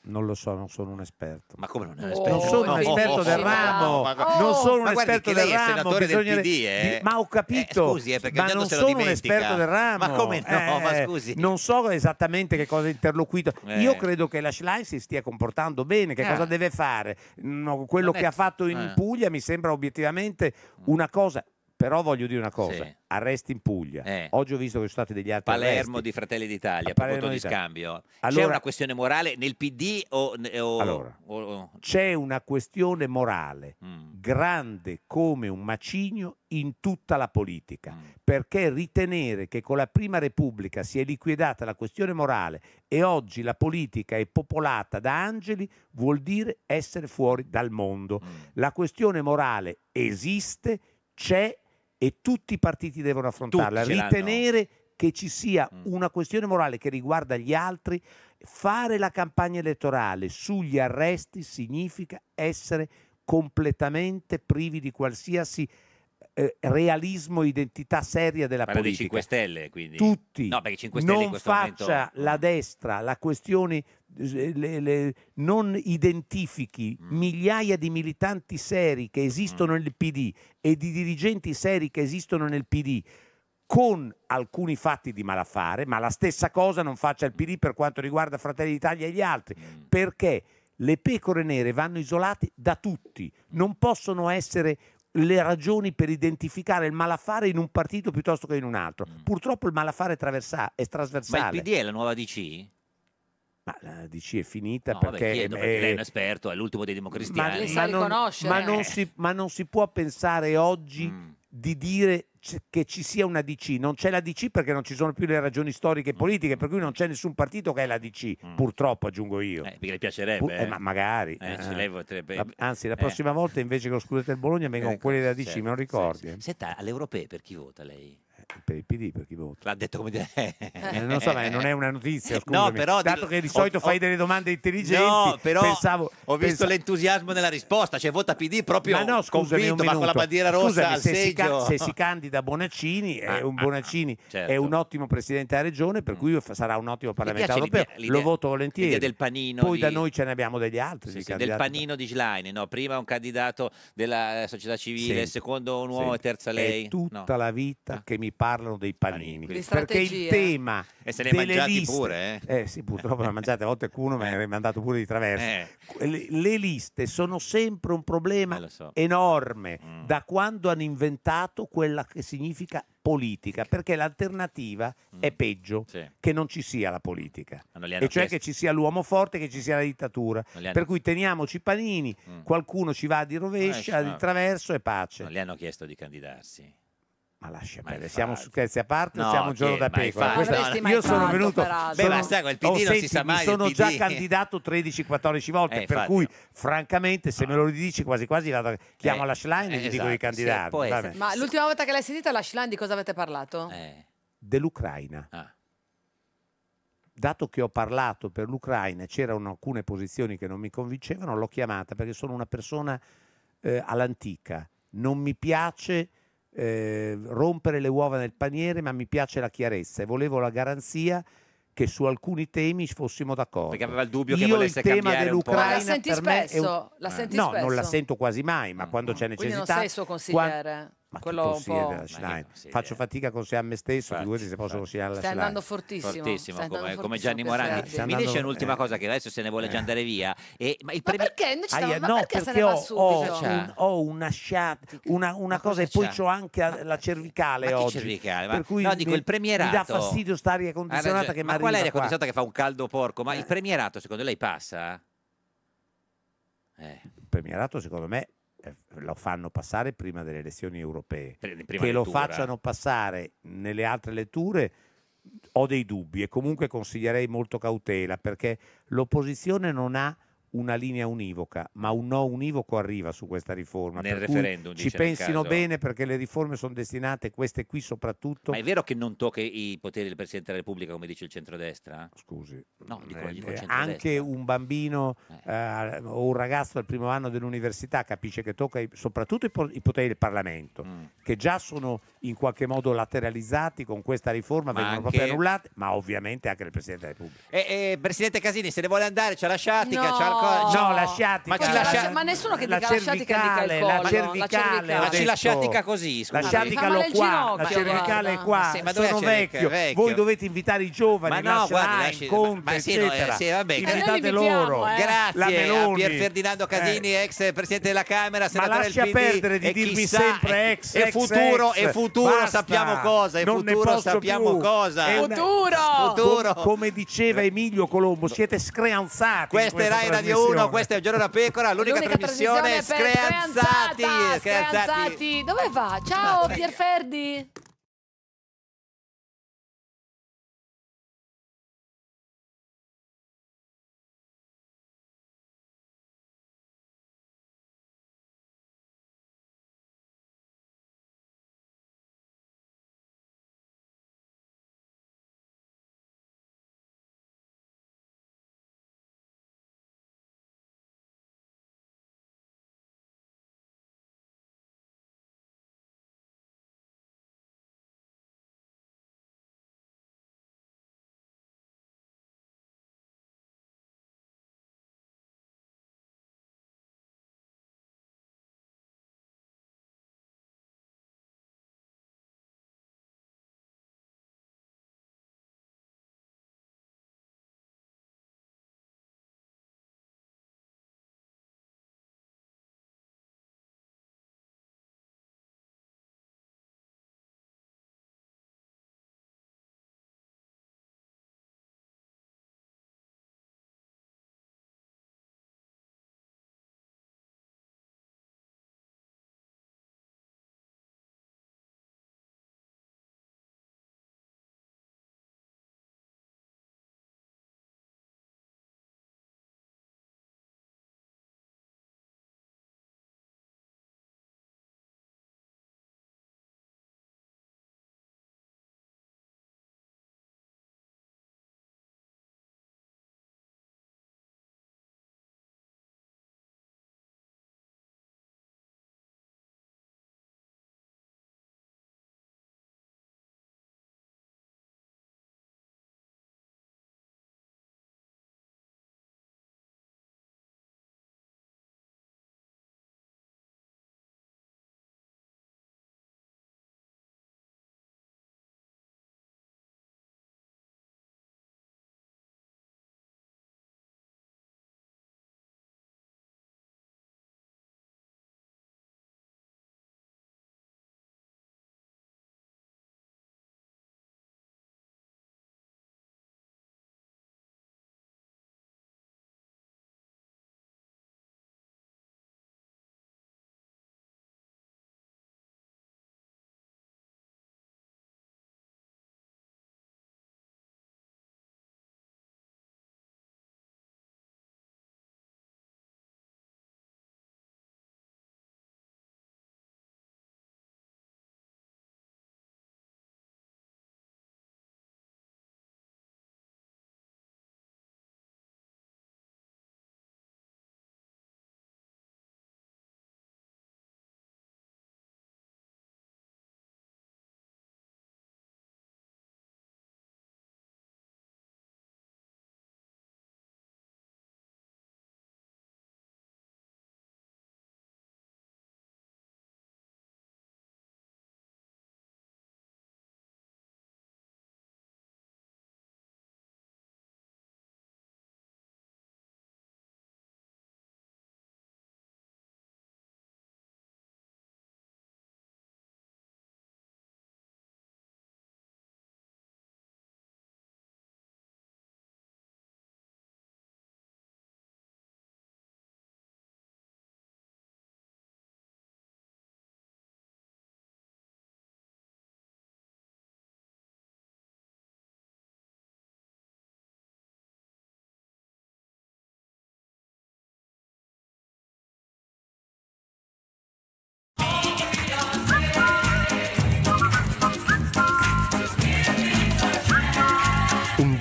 Non lo so, non sono un esperto. Ma come non è un esperto? Oh, non sono un esperto del ramo. non sono un esperto del ramo. Bisogna... Del PD, eh? Ma ho capito. Eh, scusi, eh, ma non sono un esperto del ramo. Ma come no? ma scusi. Non so esattamente che cosa interloquito. Io credo che la Schlein si stia comportando bene. Che cosa deve fare? No, quello è... che ha fatto in Puglia mi sembra obiettivamente una cosa però voglio dire una cosa, Sì. arresti in Puglia. Eh. Oggi ho visto che sono stati degli altri Palermo arresti. di Fratelli d'Italia, a Palermo proposito di d'Italia. scambio. C'è una questione morale nel PD o... o- Allora. o- o- C'è una questione morale mm. grande come un macigno in tutta la politica, mm. perché ritenere che con la Prima Repubblica si è liquidata la questione morale e oggi la politica è popolata da angeli vuol dire essere fuori dal mondo. Mm. La questione morale esiste, c'è e tutti i partiti devono affrontarla, tutti eh, ritenere che ci sia mm. una questione morale che riguarda gli altri, fare la campagna elettorale sugli arresti significa essere completamente privi di qualsiasi eh, realismo, identità seria della Parlo politica. 5 Stelle, quindi. Tutti. No, perché 5 Stelle non in faccia momento... la mm. destra, la questione, eh, le, le, non identifichi mm. migliaia di militanti seri che esistono mm. nel PD e di dirigenti seri che esistono nel PD con alcuni fatti di malaffare, ma la stessa cosa non faccia il PD per quanto riguarda Fratelli d'Italia e gli altri, mm. perché le pecore nere vanno isolate da tutti, non possono essere le ragioni per identificare il malaffare in un partito piuttosto che in un altro. Mm. Purtroppo il malaffare è, è trasversale. Ma il PD è la nuova DC? Ma la DC è finita no, perché, vabbè, chiedo, perché lei è un esperto, è l'ultimo dei democristiani. Ma, ma, non, ma, non si, ma non si può pensare oggi mm. di dire che ci sia una DC, non c'è la DC perché non ci sono più le ragioni storiche e mm. politiche, per cui non c'è nessun partito che è la DC, mm. purtroppo aggiungo io. Eh, perché le piacerebbe. Pu- eh, eh. ma magari. Potrebbe... Eh, eh, eh. La, anzi, la prossima volta invece che lo scudetto del Bologna vengono ecco, quelli della DC, certo, me lo ricordi? Certo. Senta, alle per chi vota lei? Eh, per il PD per chi vota. L'ha detto come dire. Eh, non so, ma non è una notizia. Scusami. No, però, Dato che di solito ho, fai delle domande intelligenti, no, però pensavo, ho visto pensa... l'entusiasmo nella risposta. Cioè, vota PD proprio ma no, scusami, convinto, ma con la bandiera rossa scusami, se, si ca- se, Si candida Bonaccini, è ah, un, ah, Bonaccini ah, certo. è un ottimo presidente della regione, per mm. cui sarà un ottimo parlamentare europeo. L'idea, l'idea, lo voto volentieri. L'idea del panino Poi di... da noi ce ne abbiamo degli altri. Sì, sì, del panino di Schlein, no? prima un candidato della società civile, secondo un uomo e terza lei. È tutta la vita che mi parlano dei ah, panini. Di perché il tema. E se ne hai mangiati liste, pure, eh? eh? sì, purtroppo ne ho mangiate a volte qualcuno me ne è mandato pure di traverso. Eh. Le, le, liste sono sempre un problema eh, so. enorme mm. da quando hanno inventato quella che significa politica, perché l'alternativa mm. è peggio sì. che non ci sia la politica, e cioè chiesto. che ci sia l'uomo forte, che ci sia la dittatura. Hanno... Per cui teniamoci panini, mm. qualcuno ci va di eh, rovescia, eh, di traverso e pace. Non gli hanno chiesto di candidarsi. Ma lascia perdere, siamo su scherzi a parte, no, siamo un giorno da pecora. Questa, no, io sono venuto, peraltro. sono, Beh, ma sai, quel PD oh, senti, si sa mai, sono già candidato 13-14 volte, eh, per cui no. francamente se ah. me lo ridici quasi quasi vado, chiamo eh, la Schlein e eh, gli esatto, dico di candidare. Esatto, sì, ma l'ultima volta che l'hai sentita la Schlein di cosa avete parlato? Eh. Dell'Ucraina. Ah. Dato che ho parlato per l'Ucraina, c'erano alcune posizioni che non mi convincevano, l'ho chiamata perché sono una persona eh, all'antica. Non mi piace eh, rompere le uova nel paniere, ma mi piace la chiarezza e volevo la garanzia che su alcuni temi fossimo d'accordo. Perché aveva il dubbio Io che volesse il tema dell'Ucraina la senti spesso? Un... La senti no, spesso? non la sento quasi mai, ma mm, quando mm. c'è necessità. Quindi non sei il suo consigliere. Quando... Ma quello un po'... Beh, Faccio eh. fatica a considerare me stesso, figurati se posso considerare la Stai Schlein. andando fortissimo. Fortissimo, come, andando come Gianni fortissimo Morandi. Sì. Mi dice un'ultima cosa, che adesso se ne vuole già eh. andare via. E, ma, il premi... ma perché? Noi ci stavo... Aia, no, perché, perché ho, ho, un, cioè. ho, una sciata, una, una, cosa, cosa e poi ho anche la cervicale ma oggi. cervicale? Per cui no, dico, mi, il premierato... mi dà fastidio sta aria condizionata che mi Ma qual è l'aria condizionata che fa un caldo porco? Ma il eh. premierato secondo lei passa? Il premierato secondo me eh, lo fanno passare prima delle elezioni europee, prima che lettura. lo facciano passare nelle altre letture ho dei dubbi e comunque consiglierei molto cautela perché l'opposizione non ha una linea univoca, ma un no univoco arriva su questa riforma. Nel referendum, ci pensino bene perché le riforme sono destinate, queste qui soprattutto. Ma è vero che non tocca i poteri del Presidente della Repubblica, come dice il centrodestra? Scusi, no, dico, eh, dico eh, anche un bambino eh. Uh, o un ragazzo al primo anno dell'università capisce che tocca i, soprattutto i, poteri del Parlamento, mm. che già sono in qualche modo lateralizzati con questa riforma, ma vengono anche... proprio annullati, ma ovviamente anche il Presidente della Repubblica. Eh, Presidente Casini, se ne vuole andare, ci ha lasciati, no. ciao cosa... No, lasciati Ma, ci ma nessuno che la dica cervicale, la cervicale, la cervicale. Ma ci lasciati così, scusa. La sciatica l'ho qua, la cervicale è qua, sì, ma sono vecchio. vecchio. Voi dovete invitare i giovani, ma no, guarda, lasci... Conte, ma sì, no, eh, vabbè, invitate loro. Eh. Grazie a eh, Pier Ferdinando Casini, eh. ex Presidente della Camera, senatore ma lascia perdere di dirmi sempre ex, e futuro, E futuro sappiamo cosa, e futuro sappiamo cosa. futuro! futuro! come diceva Emilio Colombo, siete screanzati Questa era Rai Radio 1, questa è Un giorno da pecora, l'unica, l'unica trasmissione, trasmissione screanzati, screanzati. Dove va? Ciao ah, Pierferdi.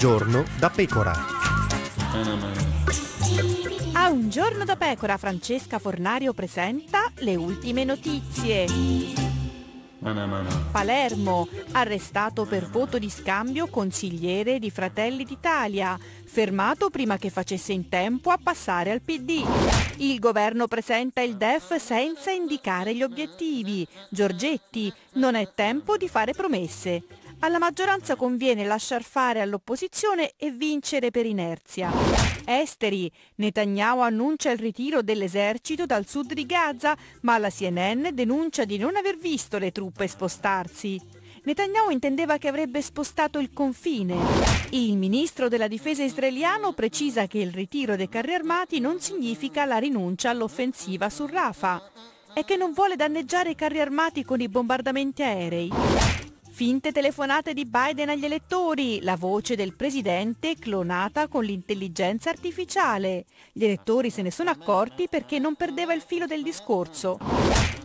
giorno da pecora. A un giorno da pecora Francesca Fornario presenta le ultime notizie. Palermo, arrestato per voto di scambio consigliere di Fratelli d'Italia, fermato prima che facesse in tempo a passare al PD. Il governo presenta il DEF senza indicare gli obiettivi. Giorgetti, non è tempo di fare promesse. Alla maggioranza conviene lasciar fare all'opposizione e vincere per inerzia. Esteri. Netanyahu annuncia il ritiro dell'esercito dal sud di Gaza, ma la CNN denuncia di non aver visto le truppe spostarsi. Netanyahu intendeva che avrebbe spostato il confine. Il ministro della difesa israeliano precisa che il ritiro dei carri armati non significa la rinuncia all'offensiva su Rafa e che non vuole danneggiare i carri armati con i bombardamenti aerei. Finte telefonate di Biden agli elettori, la voce del presidente clonata con l'intelligenza artificiale. Gli elettori se ne sono accorti perché non perdeva il filo del discorso.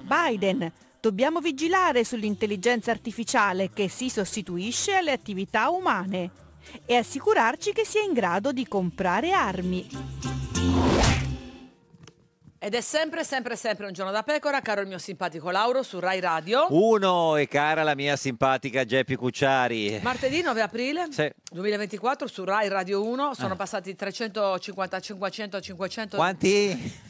Biden, dobbiamo vigilare sull'intelligenza artificiale che si sostituisce alle attività umane e assicurarci che sia in grado di comprare armi. Ed è sempre, sempre, sempre un giorno da pecora, caro il mio simpatico Lauro su Rai Radio. Uno e cara la mia simpatica Geppi Cucciari. Martedì 9 aprile sì. 2024 su Rai Radio 1 sono ah. passati 350, 500, 500... Quanti?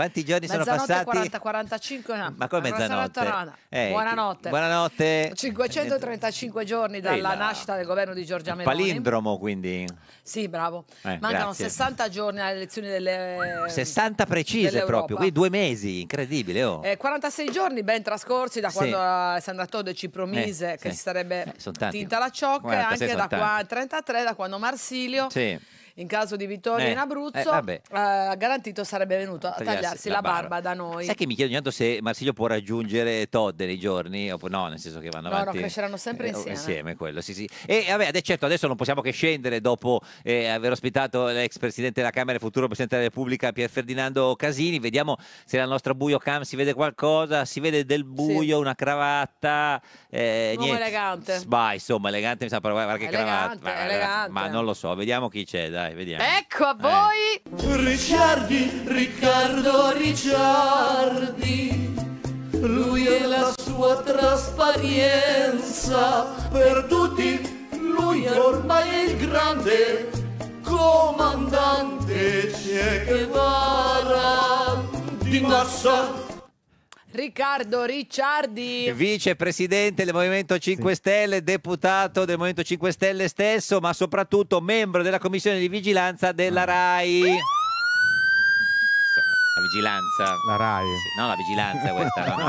Quanti giorni sono passati? 40, 45 no. Ma come mezzanotte? mezzanotte eh, buonanotte. Buonanotte. 535 giorni dalla nascita del governo di Giorgia Meloni. Palindromo quindi. Sì, bravo. Eh, Mancano grazie. 60 giorni alle elezioni delle 60 eh, precise proprio, quindi due mesi, incredibile. Oh. Eh, 46 giorni ben trascorsi da quando sì. Sandra Todde ci promise eh, che si sarebbe tinta la ciocca e anche da qua 33 da quando Marsilio sì in caso di vittoria Eh, in eh, Abruzzo, eh, eh, garantito sarebbe venuto a tagliarsi, la barba, da noi. Sai che mi chiedo ogni tanto se Marsilio può raggiungere Todd nei giorni, no, nel senso che vanno No, no, cresceranno sempre eh, insieme. quello, sì, sì. E eh, vabbè, certo, adesso non possiamo che scendere dopo eh, aver ospitato l'ex presidente della Camera e futuro presidente della Repubblica Pier Ferdinando Casini. Vediamo se nel nostro buio cam si vede qualcosa, si vede del buio, una cravatta. Eh, Un uomo elegante. S- insomma, elegante mi sa, però qualche Elegante, cravatta. Ma- elegante. Ma non lo so, vediamo chi c'è, dai dai, vediamo. Ecco a eh. voi! Ricciardi, Riccardo Ricciardi, lui e la sua trasparenza, per tutti lui è ormai il grande comandante Che Guevara di massa Riccardo Ricciardi, vicepresidente del Movimento 5 Stelle, deputato del Movimento 5 Stelle stesso, ma soprattutto membro della commissione di vigilanza della ah. RAI. La vigilanza. La RAI. Sì, no, la vigilanza questa, no, no,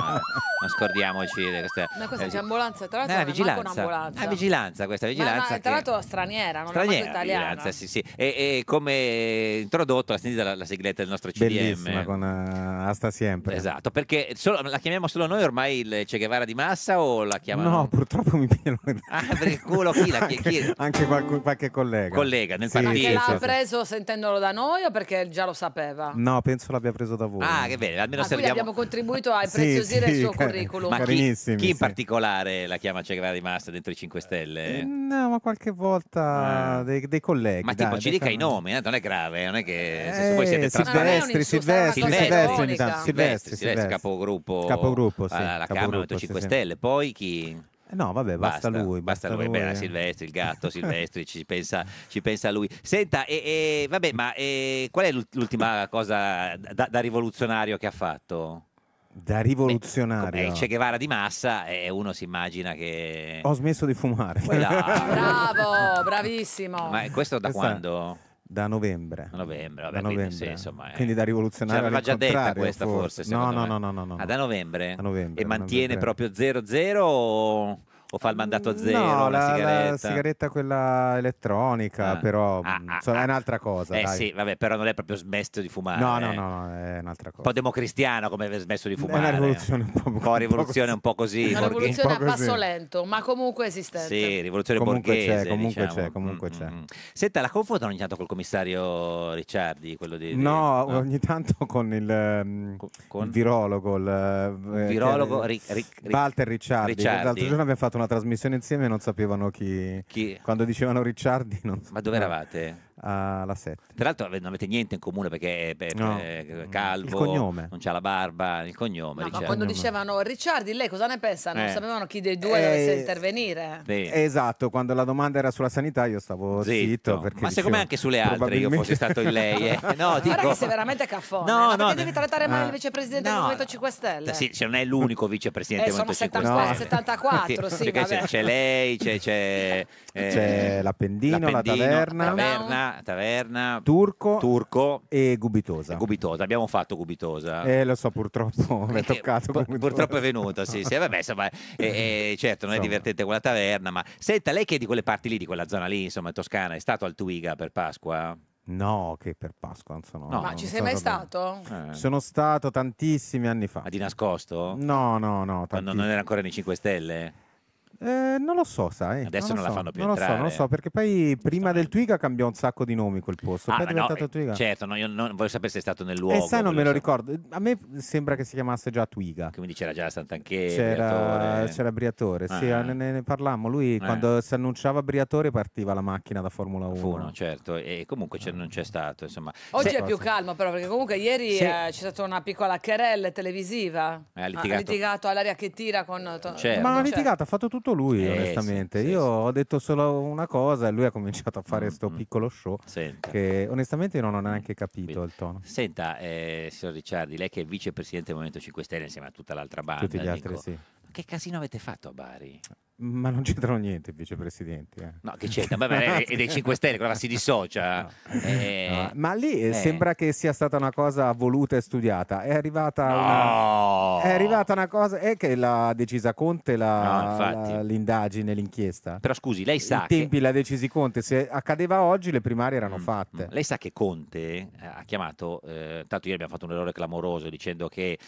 non scordiamoci. Questa, Ma questa eh, c'è ambulanza, tra l'altro eh, vigilanza, La eh, vigilanza, questa vigilanza. Ma, ma, tra l'altro che... straniera, non straniera, è italiana. Sì, sì. E, e, come introdotto, la sentita la, la sigletta del nostro CDM. Bellissima con uh, eh, Asta Sempre. Esatto, perché solo, la chiamiamo solo noi ormai il Che Guevara di massa o la chiamano? No, purtroppo mi pieno. Ah, per il culo chi la chi, chi... Anche qualche, qualche, collega. Collega nel sì, partito. l'ha preso sentendolo da noi o perché già lo sapeva? No, penso l'abbia preso preso da voi. Ah, che bene, almeno ah, serviamo... abbiamo contribuito a impreziosire sì, sì, il suo curriculum. Ma chi, chi in sì. particolare la chiama Che era rimasta dentro i 5 Stelle? no, ma qualche volta dei, dei, colleghi. Ma dai, tipo, ci dica i nomi, eh? non è grave, non è che eh, voi siete Silvestri, Silvestri, Silvestri, Silvestri, Silvestri, capogruppo, capogruppo sì, alla Capogruppo, Camera 5 Stelle, poi chi? Eh, no, vabbè, basta, basta lui. Basta, basta lui, lui. Beh, Silvestri, il gatto Silvestri, ci, pensa, ci pensa lui. Senta, e, e vabbè, ma e, qual è l'ultima cosa da, da rivoluzionario che ha fatto? Da rivoluzionario. Beh, Che Guevara di massa e uno si immagina che... Ho smesso di fumare. Bravo, bravissimo. Ma questo da quando? Da novembre. novembre, vabbè, da novembre. Quindi, sì, insomma, eh. quindi da rivoluzionario. L'aveva già detta questa forse. No no, no, no, no, no, ah, no, Da novembre? Da novembre e mantiene novembre. proprio 0-0 o o fa il mandato a zero? No, la, sigaretta? la sigaretta quella elettronica, ah. però ah, ah, so, è ah. un'altra cosa. Eh dai. sì, vabbè, però non è proprio smesso di fumare. No, eh. no, no, è un'altra cosa. Un po' democristiano come aver smesso di fumare. È una eh. rivoluzione un po', un po', rivoluzione un po' così. Una borghese. rivoluzione a passo lento, ma comunque esistente. Sì, rivoluzione comunque borghese. C'è, comunque diciamo. c'è, comunque mm, c'è. Mm, mm. Senta, la confondono ogni tanto col commissario Ricciardi, quello di... No, no? ogni tanto con il, ehm, con, con... il virologo. Il, eh, virologo eh, Ric- Ric- Walter Ricciardi. Ricciardi. L'altro giorno abbiamo fatto una una trasmissione insieme e non sapevano chi... chi? Quando dicevano Ricciardi... Non... Ma dove eravate? alla 7. Tra l'altro non avete niente in comune perché è, eh, no. Eh, è calvo, non c'ha la barba, il cognome. No, ma quando dicevano Ricciardi, lei cosa ne pensa? Non eh. sapevano chi dei due eh. dovesse eh, intervenire. Sì. Esatto, quando la domanda era sulla sanità io stavo zitto. zitto ma secondo me anche sulle altre io fossi stato in lei. Eh. No, dico... Guarda che sei veramente caffone. No, no, perché no, devi trattare male il vicepresidente del Movimento 5 Stelle? Sì, cioè non è l'unico vicepresidente del Movimento 5 Stelle. Sono 74, sì, sì, c'è, lei, c'è... C'è, l'Appendino, la taverna. La taverna Taverna, Turco, Turco e Gubitosa. Gubitosa, abbiamo fatto Gubitosa. Eh, lo so, purtroppo mi è toccato. Pur, purtroppo è venuto, sì, sì. Eh, vabbè, insomma, eh, eh, certo, non insomma. è divertente quella taverna, ma senta, lei che è di quelle parti lì, di quella zona lì, insomma, in toscana, è stato al Twiga per Pasqua? No, che per Pasqua, insomma. No, ma ci sei mai stato? Eh. Sono stato tantissimi anni fa. Ma di nascosto? No, no, no. Tantissimi. Quando non era ancora nei 5 Stelle? Eh, non lo so, sai. Adesso non, non la so. fanno più non entrare. Lo so, non lo so, perché poi prima del Twiga cambiò un sacco di nomi quel posto. Ah, poi è diventato no, eh, Twiga. Certo, no, io non voglio sapere se è stato nel eh, luogo. E sai, non me lo so. ricordo. A me sembra che si chiamasse già Twiga. Quindi c'era già Sant'Anché, c'era, c'era Briatore. Ah. Sì, ne, ne parlammo. Lui eh. quando si annunciava Briatore partiva la macchina da Formula 1. Funo, certo, e comunque c'è, non c'è stato. Insomma. Oggi se... è più calmo però, perché comunque ieri sì. eh, c'è stata una piccola querelle televisiva. Ha litigato. ha litigato all'aria che tira con... Certo. Ma ha cioè litigato, ha fatto tutto fatto lui, eh, onestamente. Sì, sì, io sì. ho detto solo una cosa e lui ha cominciato a fare questo mm-hmm. piccolo show Senta. che onestamente io non ho mm. neanche capito Quindi. il tono. Senta, eh, signor Ricciardi, lei che è vicepresidente del Movimento 5 Stelle insieme a tutta l'altra banda. Tutti gli altri dico, sì. Ma che casino avete fatto a Bari? Ma non c'entrano niente i vicepresidenti. Eh. No, che c'entra? Vabbè, è dei 5 Stelle, quella si dissocia. No. Eh, no. Ma lì eh, eh. sembra che sia stata una cosa voluta e studiata. È arrivata, no. una... È arrivata una cosa. È che l'ha decisa Conte la... la... l'indagine, l'inchiesta. Però scusi, lei sa. I tempi che... l'ha decisi Conte. Se accadeva oggi, le primarie erano mm. fatte. Mm. Lei sa che Conte eh, ha chiamato. Eh, tanto ieri abbiamo fatto un errore clamoroso dicendo che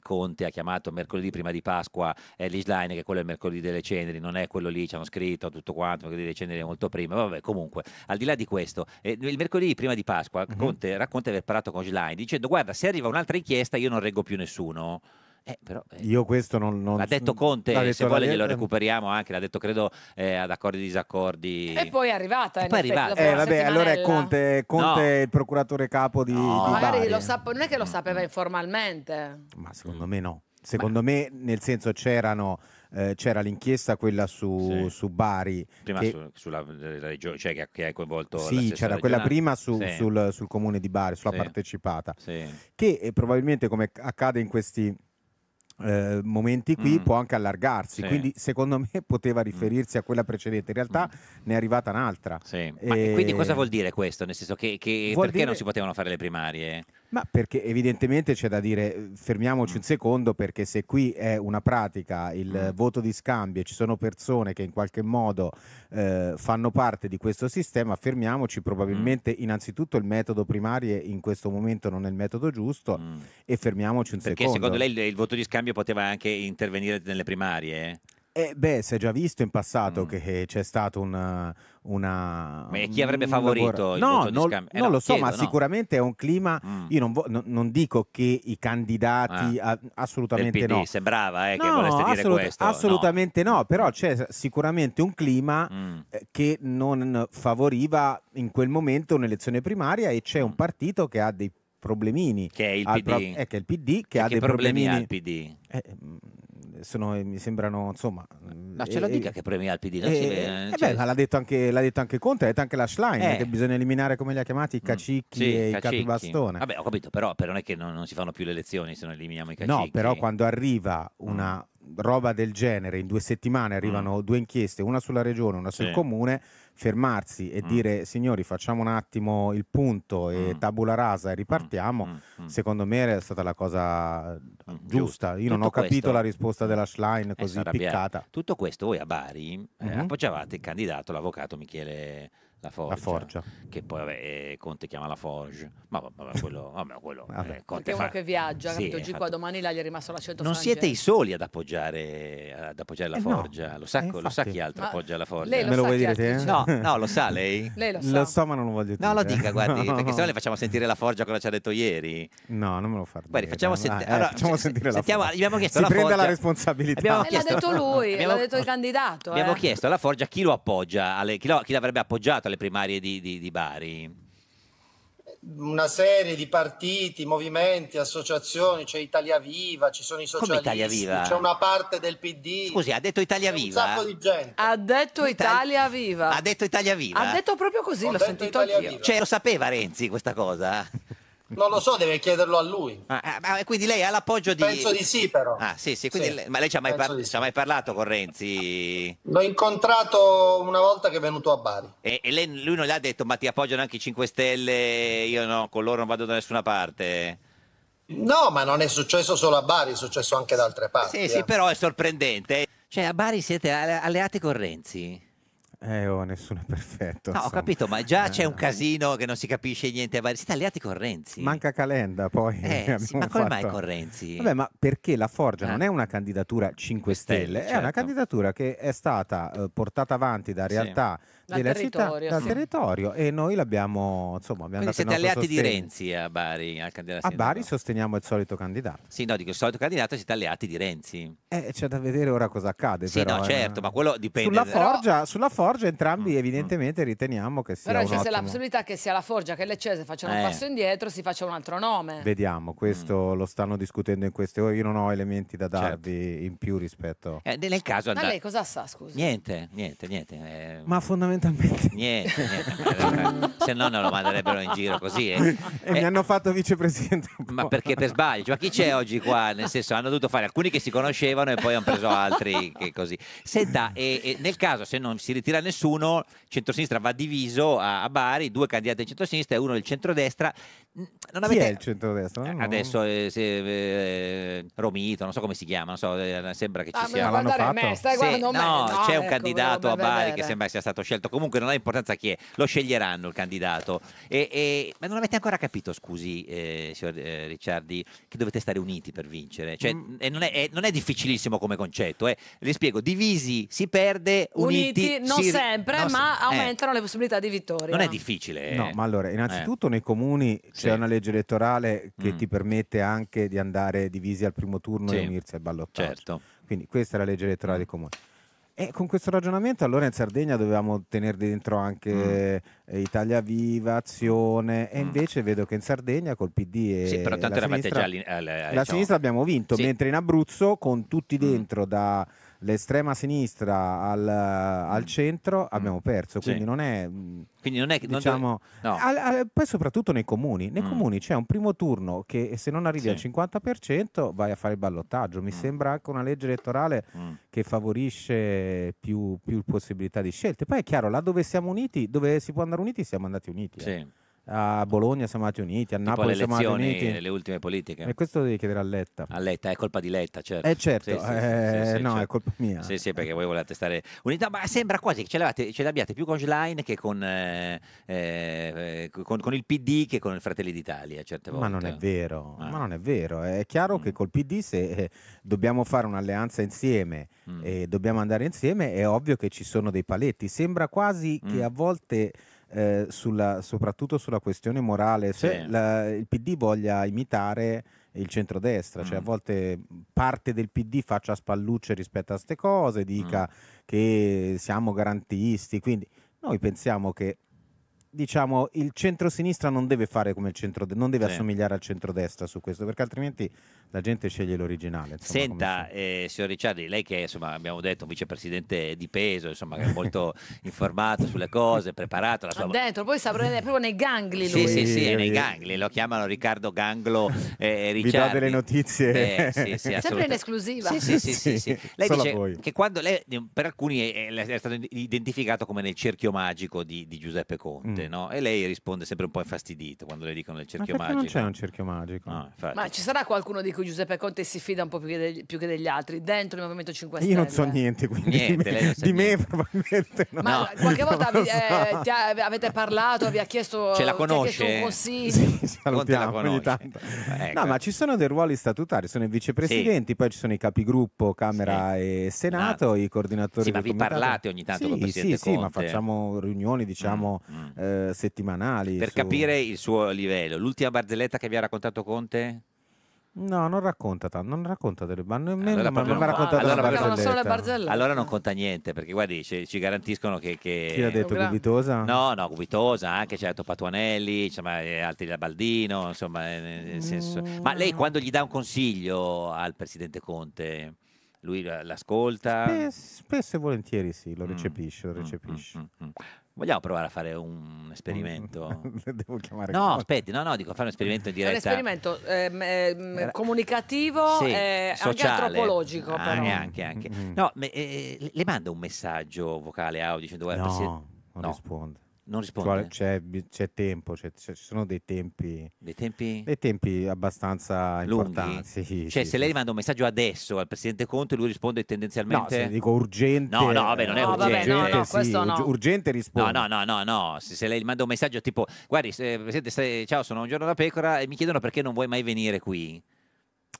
Conte ha chiamato mercoledì prima di Pasqua eh, l'Isline, che quello è il mercoledì delle ceneri quindi non è quello lì, ci hanno scritto tutto quanto, perché decenni molto prima, vabbè comunque, al di là di questo, eh, il mercoledì prima di Pasqua mm-hmm. Conte racconta di aver parlato con Schlein dicendo guarda se arriva un'altra inchiesta io non reggo più nessuno. Eh, però, eh, Io questo non, non... L'ha detto Conte, l'ha detto se vuole glielo eh. recuperiamo anche, l'ha detto credo eh, ad accordi e disaccordi. E poi è arrivata. E poi è arrivata. Eh, vabbè, allora è Conte, Conte no. il procuratore capo di... No, di magari lo sa, non è che lo sapeva informalmente. Ma secondo me no. Secondo Beh. me nel senso c'erano... Eh, c'era l'inchiesta quella su, sì. su Bari. Prima che, su, sulla eh, regione, cioè che, che, hai coinvolto. Sì, c'era quella prima su, sì. sul, sul, comune di Bari, sulla sì. partecipata, che eh, probabilmente come accade in questi... Eh, momenti qui mm. può anche allargarsi. Sì. Quindi, secondo me, poteva mm. riferirsi mm. a quella precedente. In realtà mm. ne è arrivata un'altra. Sì. E... quindi cosa vuol dire questo? Nel senso che, che perché dire... non si potevano fare le primarie? Ma perché evidentemente c'è da dire, eh, fermiamoci un secondo, perché se qui è una pratica, il mm. voto di scambio, e ci sono persone che in qualche modo eh, fanno parte di questo sistema, fermiamoci, probabilmente mm. innanzitutto il metodo primario in questo momento non è il metodo giusto mm. e fermiamoci un perché secondo. Perché secondo lei il, il, voto di scambio poteva anche intervenire nelle primarie? Eh, beh, si è già visto in passato mm. che eh, c'è stato un, eh, una. Ma chi avrebbe favorito lavoro... il no, non, eh, non no, lo so, chiedo, ma no. sicuramente è un clima. Mm. Io non, vo- non, non, dico che i candidati. Ah. A- assolutamente PD, no. Sembrava eh, che voleste dire assolut- questo. Assolutamente no. però c'è sicuramente un clima mm. che non favoriva in quel momento un'elezione primaria e c'è un mm. partito che ha dei problemini. Che è il PD. Pro- eh, che è il PD che e ha dei problemi. Problemi ha il PD? Eh, mm, sono, eh, mi sembrano insomma... Ma eh, ce lo eh, dica che premi al PD. Eh, cioè... beh, l'ha, detto anche, l'ha detto anche Conte, ha detto anche la Schlein, eh. che bisogna eliminare, come li ha chiamati, i mm. cacicchi mm. sì, e cacicchi. i capibastone. Vabbè, ho capito, però, però non è che non, non, si fanno più le elezioni se non eliminiamo i cacicchi. No, però quando arriva una, mm roba del genere in due settimane arrivano mm. due inchieste, una sulla regione, una sul sì. comune, fermarsi e mm. dire signori facciamo un attimo il punto e mm. tabula rasa e mm. ripartiamo, mm. Mm. secondo me è stata la cosa giusta. Io Tutto non ho capito questo, la risposta della Schlein eh, così piccata. Tutto questo voi a Bari eh, mm-hmm. appoggiavate il candidato, l'avvocato Michele la Forgia, la Forgia, che poi vabbè, eh, Conte chiama la Forge, ma vabbè, quello, vabbè, quello eh, vabbè. Eh, Conte fa... uno che viaggia, sì, capito? Oggi fatto... qua domani là gli è rimasto la l'accento Non siete i soli ad appoggiare, ad appoggiare la eh, Forgia, no. lo, sa, eh, lo sa chi altro ma appoggia la Forgia? Lei lo Me lo vuoi dire te? No, no, lo sa lei? lei lo, sa. lo so, ma non lo voglio dire. No, lo dica, guardi, no. perché se no le facciamo sentire la Forgia cosa ci ha detto ieri. No, non me lo fa Guardi, facciamo, ah, senti- eh, allora, facciamo cioè, sentire la Forgia. Abbiamo chiesto si la prenda la responsabilità. Abbiamo l'ha detto lui, l'ha detto il candidato. Abbiamo chiesto alla Forgia chi lo appoggia, chi l'avrebbe appoggiato arrivata alle primarie di, di, di Bari? una serie di partiti, movimenti, associazioni, c'è Italia Viva, ci sono i socialisti, c'è una parte del PD. Scusi, ha detto Italia Viva? Un sacco di gente. Ha detto Italia Viva. Ha detto Italia Viva. Ha detto proprio così, l'ho sentito anch'io. Cioè, lo sapeva Renzi questa cosa? Non lo so, deve chiederlo a lui. Ah, ah, quindi lei ha l'appoggio di... Penso di sì però. Ah, sì, sì, sì. Lei... ma lei ci ha mai, par... sì. mai, parlato con Renzi? L'ho incontrato una volta che è venuto a Bari. E, e lei, lui non le ha detto ma ti appoggiano anche i 5 Stelle, io no, con loro non vado da nessuna parte? No, ma non è successo solo a Bari, è successo anche da altre parti. Sì, eh. sì, però è sorprendente. Cioè a Bari siete alleati con Renzi? Eh, oh, nessuno è perfetto. No, insomma. ho capito, ma già eh. c'è un eh. casino che non si capisce niente. Siete alleati con Renzi. Manca Calenda poi. Eh, sì, ma come fatto... mai con Renzi? Vabbè, ma perché la Forgia ah. non è una candidatura 5 Stelle, Stelle è una certo. candidatura che è stata eh, portata avanti da realtà. Sì dal della territorio, dal sì. territorio e noi l'abbiamo insomma abbiamo Quindi dato siete alleati sostegno. di Renzi a Bari al candidato a Bari sosteniamo il solito candidato sì no dico il solito candidato siete alleati di Renzi eh, c'è da vedere ora cosa accade sì però, no eh. certo eh. ma quello dipende sulla forgia, sulla forgia entrambi mm, mm. evidentemente riteniamo che sia però c'è ottimo... la possibilità che sia la forgia che l'Eccese facciano eh. un passo indietro si faccia un altro nome vediamo questo mm. lo stanno discutendo in queste ore io non ho elementi da certo. darvi certo. in più rispetto eh, nel caso ma lei cosa sa scusa niente niente niente eh. ma fondamentalmente fondamentalmente niente, niente. se no non lo manderebbero in giro così eh. e eh, mi hanno fatto vicepresidente ma perché per sbaglio ma chi c'è oggi qua nel senso hanno dovuto fare alcuni che si conoscevano e poi hanno preso altri che così senta e, e nel caso se non si ritira nessuno centrosinistra va diviso a, a Bari due candidati del centrosinistra e uno del centrodestra non avete... Chi è il centrodestra? Eh, no, Adesso eh, se, eh, Romito, non so come si chiama, so, eh, eh, sembra che ci ah, sia. l'hanno fatto? Me, stai no, no, c'è ecco, un candidato a Bari che sembra sia stato scelto. Comunque non ha importanza chi è, lo sceglieranno il candidato. E, e... Ma non avete ancora capito, scusi, signor Ricciardi, che dovete stare uniti per vincere. Cioè, mm. non, è, è, non, è, difficilissimo come concetto. Le spiego, divisi si perde, uniti, uniti non si... sempre, non ma aumentano le possibilità di vittoria. Non è difficile. No, ma allora, innanzitutto nei comuni... Sì c'è una legge elettorale che mm. ti permette anche di andare divisi al primo turno e unirsi al ballottaggio. Certo. Quindi questa è la legge elettorale dei mm. comuni. E con questo ragionamento allora in Sardegna dovevamo tenere dentro anche mm. Italia Viva, Azione e mm. invece vedo che in Sardegna col PD e sì, però tanto la sinistra, già li, eh, le, la diciamo. sinistra abbiamo vinto, sì. mentre in Abruzzo con tutti mm. dentro da l'estrema sinistra al, al mm. centro, mm. abbiamo perso. Quindi non è... Mm, quindi non è che... Diciamo, no. poi soprattutto nei comuni. Nei comuni c'è un primo turno che se non arrivi al 50% vai a fare il ballottaggio. Mi sembra anche una legge elettorale che favorisce più, più possibilità di scelte. Poi è chiaro, là dove siamo uniti, dove si può andare uniti, siamo andati uniti. Eh a Bologna siamo andati uniti, a Napoli siamo andati uniti. le ultime politiche. E questo devi chiedere a Letta. A Letta, è colpa di Letta, certo. Eh certo, sì, sì, eh, sì, no, certo. è colpa mia. Sì, sì, perché voi volete stare uniti. Ma sembra quasi che ce, ce l'abbiate più con Schlein che con, eh, eh con, con, il PD che con il Fratelli d'Italia, certe volte. Ma non è vero, ah. ma non è vero. È chiaro mm. che col PD se eh, dobbiamo fare un'alleanza insieme mm. e dobbiamo andare insieme, è ovvio che ci sono dei paletti. Sembra quasi mm. che a volte eh, sulla, soprattutto sulla questione morale, sì. se la, il PD voglia imitare il centrodestra, mm. cioè a mm. volte parte del PD faccia spallucce rispetto a queste cose, dica mm. che siamo garantisti, quindi noi pensiamo che diciamo, il centro-sinistra non deve fare come il centro, non deve sì. assomigliare al centro-destra su questo, perché altrimenti la gente sceglie l'originale. Insomma, Senta, eh, signor Ricciardi, lei che insomma, abbiamo detto vicepresidente di peso, insomma, che è molto informato sulle cose, preparato. La sua... Dentro, poi sta proprio nei gangli lui. Sì, sì, sì, sì nei gangli, lo chiamano Riccardo Ganglo eh, Ricciardi. Vi dà delle notizie. Eh, sì, Sempre in esclusiva. Sì, sì, sì. Lei dice che quando lei, per alcuni è, è, stato identificato come nel cerchio magico di, di Giuseppe Conte. Mm no? E lei risponde sempre un po' infastidito quando le dicono del cerchio magico. non c'è un cerchio magico. No, Ma ci sarà qualcuno di cui Giuseppe Conte si fida un po' più che, degli, più che degli altri dentro il Movimento 5 Stelle? Io non so niente, quindi niente, di, me, di me, probabilmente no. Ma no. qualche volta vi, eh, ti, avete parlato, vi ha chiesto, Ce la conosce? Sì, salutiamo ogni tanto. Eh, ecco. No, ma ci sono dei ruoli statutari, sono i vicepresidenti, sì. poi ci sono i capigruppo Camera sì. e Senato, ah. i coordinatori sì, ma vi comitato. parlate ogni tanto sì, con il Presidente sì, Conte. Sì, ma facciamo riunioni, diciamo, mm. mm. eh, settimanali. Per su... capire il suo livello, l'ultima barzelletta che vi ha raccontato Conte? No, non racconta tanto, non racconta delle barzellette. Allora, non, non mi allora, Allora non conta niente, perché guardi, ci, ci garantiscono che, che... Chi l'ha detto, Gubitosa? No, no, Gubitosa, anche certo Patuanelli, insomma, eh, altri da Baldino, insomma, eh, nel senso... Mm. Ma lei quando gli dà un consiglio al Presidente Conte, lui l'ascolta? Spesso, spesso e volentieri sì, lo recepisce, lo mm, mm, recepisce. mm, mm, Vogliamo provare a fare un esperimento? Devo chiamare No, qualcosa. aspetti, no, no, dico fare un esperimento in diretta. Un esperimento ehm, ehm, eh, comunicativo sì, eh, sociale. anche antropologico ah, però. Anche, anche. Mm. No, me, eh, le manda un messaggio vocale audio dicendo guarda, no, non no. risponde. Non risponde. C'è, c'è tempo, c'è, ci sono dei tempi, dei tempi, dei tempi abbastanza Lunghi. importanti. Sì, cioè, sì, se sì. lei manda un messaggio adesso al presidente Conte, lui risponde tendenzialmente. No, se dico urgente. No, no, vabbè, non è no, urgente. Vabbè, no, no, questo no. Urgente risponde. No, no, no, no. Se, se lei manda un messaggio tipo, guardi, eh, presidente, stai... ciao, sono un giorno da pecora e mi chiedono perché non vuoi mai venire qui.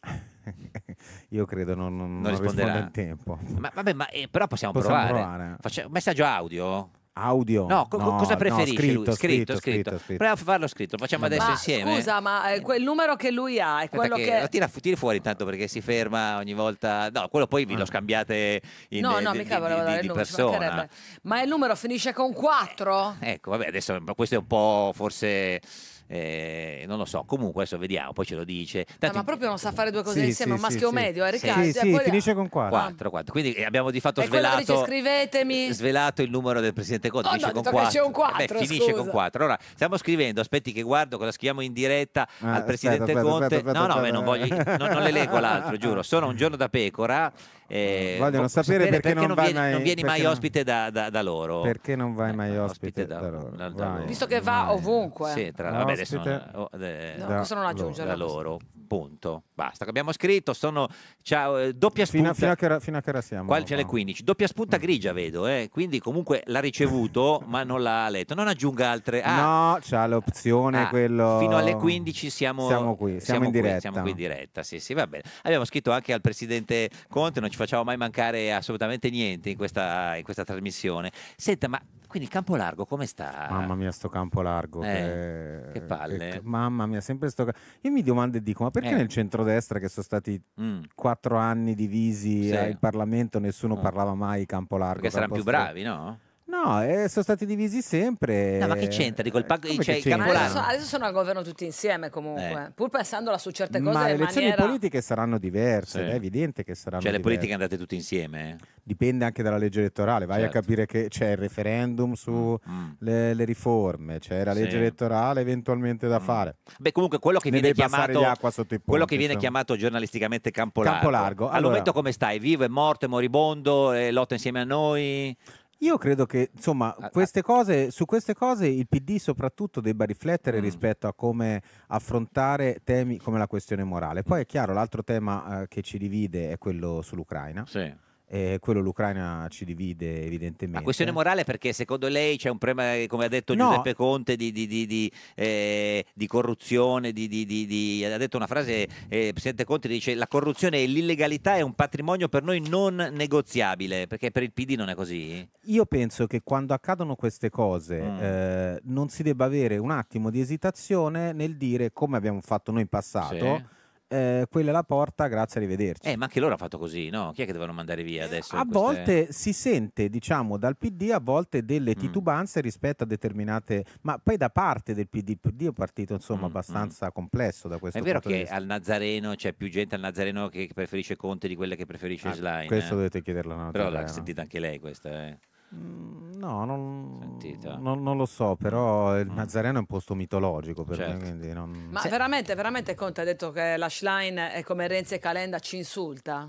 Io credo non, non, non risponderà in tempo. Ma, vabbè, ma eh, però possiamo, possiamo provare. provare. Faccio, messaggio audio? Audio? No, co- no cosa preferisci no, scritto, lui? Scritto, scritto. scritto, scritto. Proviamo a farlo scritto, facciamo ma adesso ma insieme. Scusa, ma eh, quel numero che lui ha è quello Aspetta che... che... Tira, tira fuori intanto perché si ferma ogni volta. No, quello poi vi ah. lo scambiate in No, eh, no, di, mica volevo dare il numero. Ma il numero finisce con 4? Ecco, vabbè, adesso questo è un po' forse eh, non lo so, comunque adesso vediamo, poi ce lo dice. Ah, Tanto... No, ma proprio non sa fare due cose sì, insieme, sì, maschio sì, medio, eh, Riccardo? Sì, sì, cioè, finisce con 4. 4, 4. Quindi abbiamo di fatto svelato, dice, scrivetemi. svelato il numero del Presidente Conte, oh, finisce no, con 4. Un 4 eh, beh, finisce con 4. Allora, stiamo scrivendo, aspetti che guardo cosa scriviamo in diretta ah, al Presidente aspetta, Conte. Aspetta, aspetta, no, no, non, voglio, non, non le leggo l'altro, giuro. Sono un giorno da pecora. Eh, Vogliono sapere, sapere perché, perché, non, vieni, mai, non vieni mai non... ospite da, da, da, loro. Perché non vai eh, mai ospite, ospite da, da, loro? Vai, Visto che vai. va ovunque. Sì, tra, vabbè, non, oh, no, no, questo non aggiungerlo. Da loro punto. Basta, abbiamo scritto, sono cioè, doppia spunta. Fino a, fino, a che, fino a che ora siamo? c'è alle 15. Doppia spunta grigia vedo, eh. quindi comunque l'ha ricevuto ma non l'ha letto. Non aggiunga altre. Ah, no, c'ha l'opzione ah, quello... Fino alle 15 siamo, siamo qui, siamo, siamo in qui, diretta. Siamo qui in diretta, sì, sì, va bene. Abbiamo scritto anche al Presidente Conte, non ci facciamo mai mancare assolutamente niente in questa, in questa trasmissione. Senta, ma quindi il campo largo come sta? Mamma mia, sto campo largo. Eh, che, che palle. Eh, che, mamma mia, sempre sto. Io mi domando e dico: ma perché eh. nel centrodestra, che sono stati mm. quattro anni divisi sì. al Parlamento, nessuno oh. parlava mai campo largo? Perché saranno più bravi, no? No, eh, sono stati divisi sempre. No, ma che eh, c'entra? Dico, il pacco, cioè, che c'entra? adesso, adesso sono al governo tutti insieme comunque, eh. pur passandola su certe cose. Ma le in elezioni maniera... politiche saranno diverse, Sì. è evidente che saranno Cioè, le politiche andate tutte insieme? Eh? Dipende anche dalla legge elettorale, vai Certo. a capire che c'è il referendum sulle mm, mm. le, le riforme, c'è la Sì. legge elettorale eventualmente da mm. fare. Beh, comunque quello che Ne viene chiamato acqua sotto i quello che viene chiamato giornalisticamente campo largo. Campo largo, Al momento come stai? Vivo, è morto, è moribondo, eh, lotta insieme a noi? Io credo che insomma, queste cose, su queste cose il PD soprattutto debba riflettere mm. rispetto a come affrontare temi come la questione morale. Poi è chiaro, l'altro tema eh, che ci divide è quello sull'Ucraina. Sì eh, quello l'Ucraina ci divide evidentemente. La questione morale perché secondo lei c'è un problema, come ha detto no. Giuseppe Conte, di, di, di, eh, di corruzione, ha detto una frase, eh, Presidente Conte dice la corruzione e l'illegalità è un patrimonio per noi non negoziabile, perché per il PD non è così? Io penso che quando accadono queste cose mm. eh, non si debba avere un attimo di esitazione nel dire come abbiamo fatto noi in passato. Sì eh, quella è la porta, grazie, arrivederci. Eh, ma anche loro ha fatto così, no? Chi è che devono mandare via eh, adesso? Eh, a queste... volte si sente, diciamo, dal PD, a volte delle mm. titubanze mm. rispetto a determinate... Ma poi da parte del PD, il PD è un partito, insomma, mm. mm. abbastanza mm. complesso da questo punto di vista. È vero che al Nazareno c'è più gente al Nazareno che preferisce Conte di quelle che preferisce ah, Slime. Questo eh? dovete chiederlo a Però l'ha sentita anche lei questa, eh. Mm, no, non, non, non, lo so, però mm. il Nazareno è un posto mitologico per certo. me. Non... Ma Se... veramente, veramente Conte ha detto che la Schlein è come Renzi e Calenda ci insulta?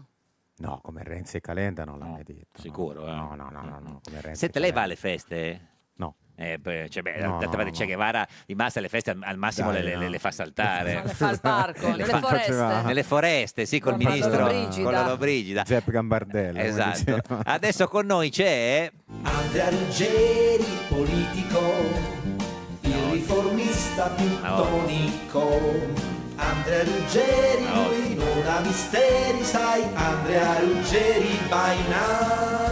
No, come Renzi e Calenda non l'ha mai detto. Sicuro, no. eh? No, no, no, no, no. Mm. Senta, lei va alle feste? Eh, cioè, beh, no, d'altra parte no, Che no. Guevara rimasta alle feste al massimo Dai, le, le, le, fa saltare le fa al parco nelle fa... foreste nelle foreste sì col ministro con la Lollobrigida Zepp Gambardella esatto adesso con noi c'è Andrea Ruggeri politico il riformista più tonico Andrea Ruggeri, lui non ha misteri, sai, Andrea Ruggeri by now.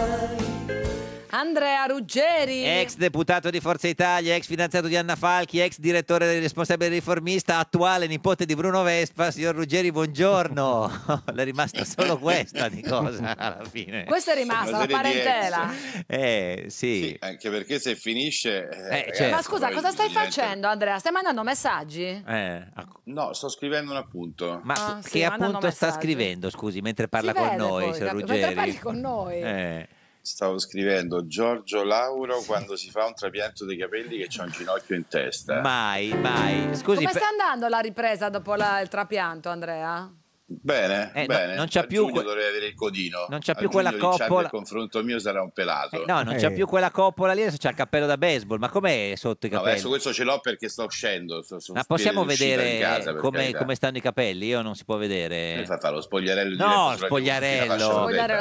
Andrea Ruggeri, ex deputato di Forza Italia, ex fidanzato di Anna Falchi, ex direttore del responsabile riformista, attuale nipote di Bruno Vespa. Signor Ruggeri, buongiorno. Le è rimasta solo questa di cosa alla fine. Questa è rimasta la parentela. Eh, sì. sì. Anche perché se finisce. Eh, eh, certo. Ma scusa, cosa stai facendo, Andrea? Stai mandando messaggi? Eh, no, sto scrivendo un appunto. Ma ah, che sì, appunto sta scrivendo, scusi, mentre parla si con noi, signor Ruggeri? Mentre parli con noi. Eh stavo scrivendo Giorgio Lauro quando si fa un trapianto dei capelli che c'è un ginocchio in testa. Mai, mai. Scusi, Come sta andando la ripresa dopo la, il trapianto, Andrea? Bene, eh, bene. Non c'è più que... dovrei avere il codino. Non c'è più quella coppola. Il confronto mio sarà un pelato. Eh, no, non eh. c'è più quella coppola lì, adesso c'è il cappello da baseball, ma com'è sotto i capelli? No, adesso questo ce l'ho perché sto uscendo, sto, sto ma possiamo vedere casa, come, come, stanno i capelli? Io non si può vedere. fa fare lo spogliarello No, lo spogliarello.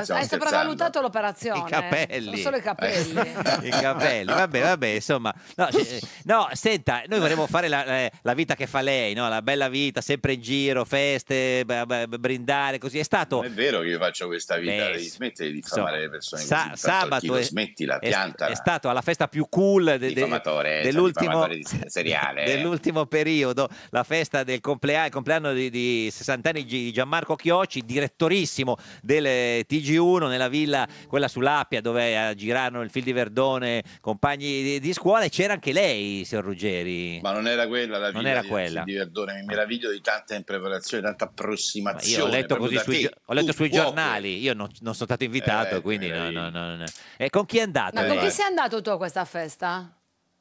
Hai eh, sopravvalutato l'operazione. I eh. capelli. Non solo i capelli. I capelli. Vabbè, vabbè, insomma. No, eh, no senta, noi vorremmo fare la, la, vita che fa lei, no? La bella vita, sempre in giro, feste, beh, brindare così. È stato... Non è vero che io faccio questa vita, Beh, smettere di diffamare so, le persone. Sa- così. sabato è, smetti la pianta. È, stato alla festa più cool de, de, dell'ultimo, seriale, eh. dell'ultimo periodo, la festa del compleanno, compleanno di, di 60 anni di Gianmarco Chiocci, direttorissimo del TG1 nella villa, quella sull'Appia dove girarono il film di Verdone, compagni di, di scuola e c'era anche lei, signor Ruggeri. Ma non era quella la villa non era di, quella. di Verdone, mi meraviglio di tanta impreparazione, tanta prossimità animazione. ho letto, così sui, gi- ho letto sui, giornali, io non, non sono stato invitato, eh, quindi eh, no, no, no, E eh, con chi è andato? Ma con chi sei andato tu a questa festa?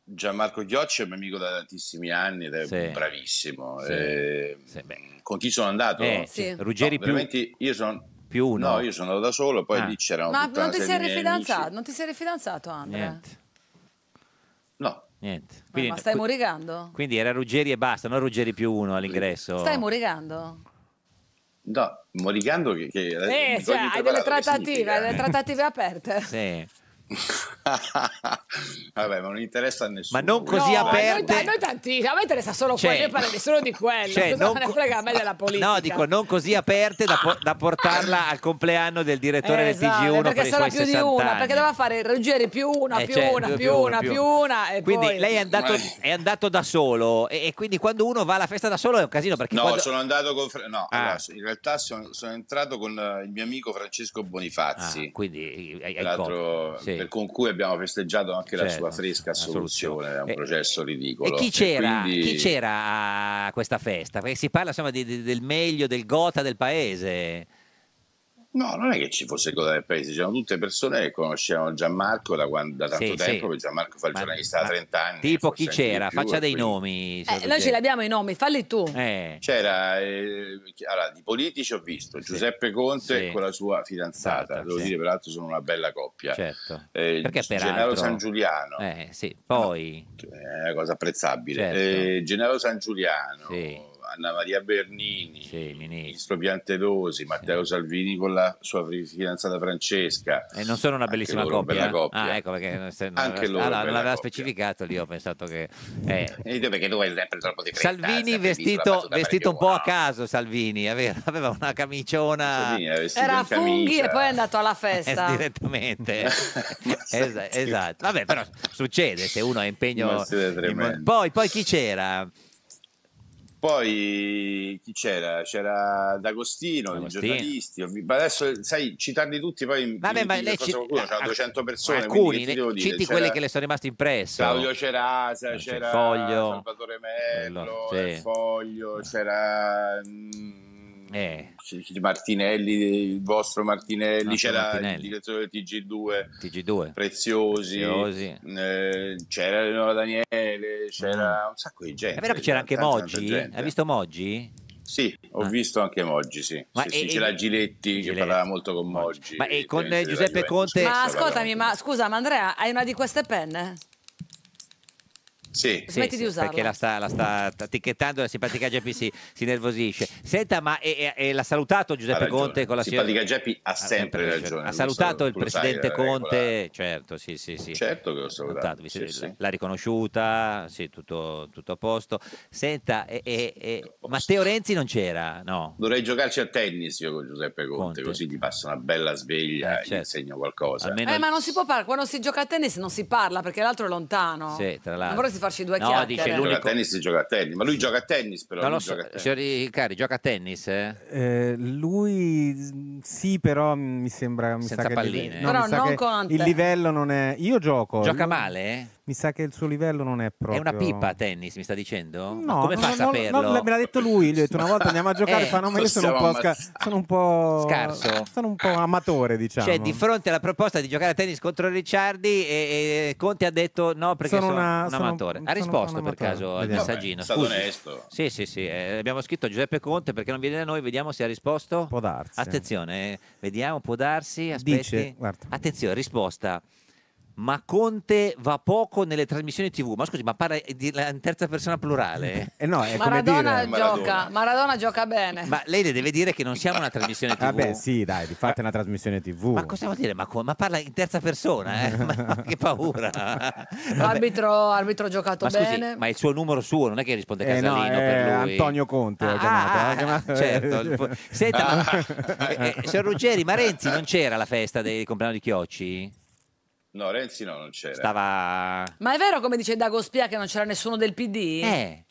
Gianmarco Ghiocci è un mio amico da tantissimi anni ed è sì. bravissimo. Sì. Eh, sì, con chi sono andato? Eh, Ruggeri no, più... Io sono, più uno. No, io sono andato da solo, poi ah. lì c'erano Ma non ti, sei rifidanzato, non ti sei rifidanzato, Andrea? Niente. No. Niente. Quindi, ma stai morigando? Quindi era Ruggeri e basta, non Ruggeri più uno all'ingresso. Stai morigando? No, Morigando che... che eh, cioè, hai delle trattative, delle trattative aperte. sì. Vabbè, ma non interessa a nessuno. Ma non così no, aperte. A noi, noi tantissimo, a me interessa solo cioè, quello, io parlo solo di quello. Cioè, non me frega a me della politica. No, dico, non così aperte da, po da portarla al compleanno del direttore eh, del TG1 esatto, perché per sono più di una, anni. perché doveva fare Ruggeri più una, eh, più, cioè, una più, più una, più, una, più una. quindi poi... lei è andato, è andato, da solo e, e, quindi quando uno va alla festa da solo è un casino perché No, quando... sono andato con no, ah. allora, in realtà sono, sono, entrato con il mio amico Francesco Bonifazzi. Ah, quindi hai, hai l'altro sì sì. con cui abbiamo festeggiato anche certo, la sua fresca assoluzione, è un processo ridicolo. E chi c'era, quindi... chi c'era a questa festa? Perché si parla insomma di, di, del meglio, del gota del paese. No, non è che ci fosse cosa del paese, c'erano tutte persone che conoscevano Gianmarco da, da tanto sì, tempo, sì. Gianmarco fa il giornalista da 30 anni. Tipo chi c'era? Più, Faccia dei quindi... nomi. Eh, noi ce li abbiamo i nomi, falli tu. Eh. C'era, eh, allora, di politici ho visto Giuseppe Conte sì. con la sua fidanzata, certo, devo dire peraltro sono una bella coppia. Certo. Eh, Perché peraltro... Gennaro San Giuliano. Eh, sì, poi... No, è una cosa apprezzabile. Certo. Eh, Gennaro San Giuliano. Sì Anna Maria Bernini, sì, ministro Piantedosi, Matteo sì. Salvini con la sua fidanzata Francesca. E non sono una bellissima coppia. Eh. Ah, coppia. Ah, ecco perché se, non, Anche loro ah, non l'aveva coppia. specificato lì, ho pensato che... Eh. eh perché tu hai sempre troppo di fretta, Salvini vestito, vestito un po' a caso, Salvini, aveva, una camiciona... Era a funghi e poi è andato alla eh, festa. Eh, direttamente. esatto. Vabbè, però succede se uno ha impegno... In... Poi, poi chi c'era? Poi chi c'era? C'era D'Agostino, i giornalisti. Adesso, sai, citarli tutti, poi Vabbè, ma lei ci... qualcuno, c'erano 200 persone. Alcuni, ne... citi dire? quelli c'era... che le sono rimaste impresse. Claudio Cerasa, c'era, eh, c'era Foglio. Salvatore Mello, Bello, sì. Eh, Foglio, c'era... Mh, mm, eh. Martinelli, il vostro Martinelli, c'era Martinelli. il direttore del TG2, TG2. Preziosi, Preziosi. Eh, c'era Eleonora Daniele, c'era mm. un sacco di gente. È vero che c'era anche Moggi? Hai visto Moggi? Sì, ho ah. visto anche Moggi, sì. Ma sì, e, sì, c'era e, Giletti, Giletti, che parlava molto con Moggi. Ma e con Giuseppe Conte... Ma ascoltami, ma scusa, ma Andrea, hai una di queste penne? Sì, sì, sì perché la sta, la sta etichettando la simpatica Geppi si, si nervosisce. Senta, ma e, e, e l'ha salutato Giuseppe Conte con la simpatica signora... Geppi ha ah, sempre eh, ragione. Ha salutato il presidente Conte, certo, sì, sì, sì. Certo che l'ho salutato. salutato l'ha riconosciuta, sì, tutto, tutto, a posto. Senta, e, Matteo Renzi non c'era, no? Dovrei giocarci a tennis io con Giuseppe Conte, Conte. così gli passa una bella sveglia eh, e certo. gli insegno qualcosa. Almeno... Eh, ma non si può parlare, quando si gioca a tennis non si parla perché l'altro è lontano. Sì, tra l'altro farci due no, chiacchiere. Dice, l'unico... Gioca a tennis e gioca a tennis, ma lui gioca a tennis però. No, so, Signori cari, gioca a tennis? Eh? Eh, lui sì, però mi sembra... Mi Senza palline. Livello, no, però non che... Il livello non è... Io gioco. Gioca lui... male? mi sa che il suo livello non è proprio. È una pipa a tennis, mi sta dicendo? No, Ma come no, fa a saperlo? No, no, me l'ha detto lui. Lui ha detto una volta andiamo a giocare. eh, fa, no, io sono un, sca- sono un, po scarso. Sono un po' amatore, diciamo. Cioè, di fronte alla proposta di giocare a tennis contro Ricciardi, e, e Conte ha detto no perché sono, sono un amatore. Sono, ha risposto per caso al messaggino. Vabbè, stato onesto. Sì, sì, sì. Eh, abbiamo scritto Giuseppe Conte perché non viene da noi. Vediamo se ha risposto. Può darsi. Attenzione, eh, vediamo, può darsi. Aspetti. Dice, Attenzione, risposta ma Conte va poco nelle trasmissioni tv. Ma scusi, ma parla in terza persona plurale? Eh no, è Maradona, come dire... gioca, Maradona gioca bene. Ma lei le deve dire che non siamo una trasmissione tv. Vabbè, sì, dai, fate una trasmissione tv. Ma cosa vuol dire? Ma, ma parla in terza persona, eh? ma, ma che paura. arbitro, arbitro giocato ma scusi, bene. Ma il suo numero suo, non è che risponde eh Casalino no, per lui. Antonio Conte ah, chiamato, ah, certo. Senta, ma, eh, eh, signor Ruggeri, ma Renzi non c'era la festa del compleanno di Chiocci? No, Renzi no, non c'era. Stava... Ma è vero come dice Dago Spia che non c'era nessuno del PD? Eh.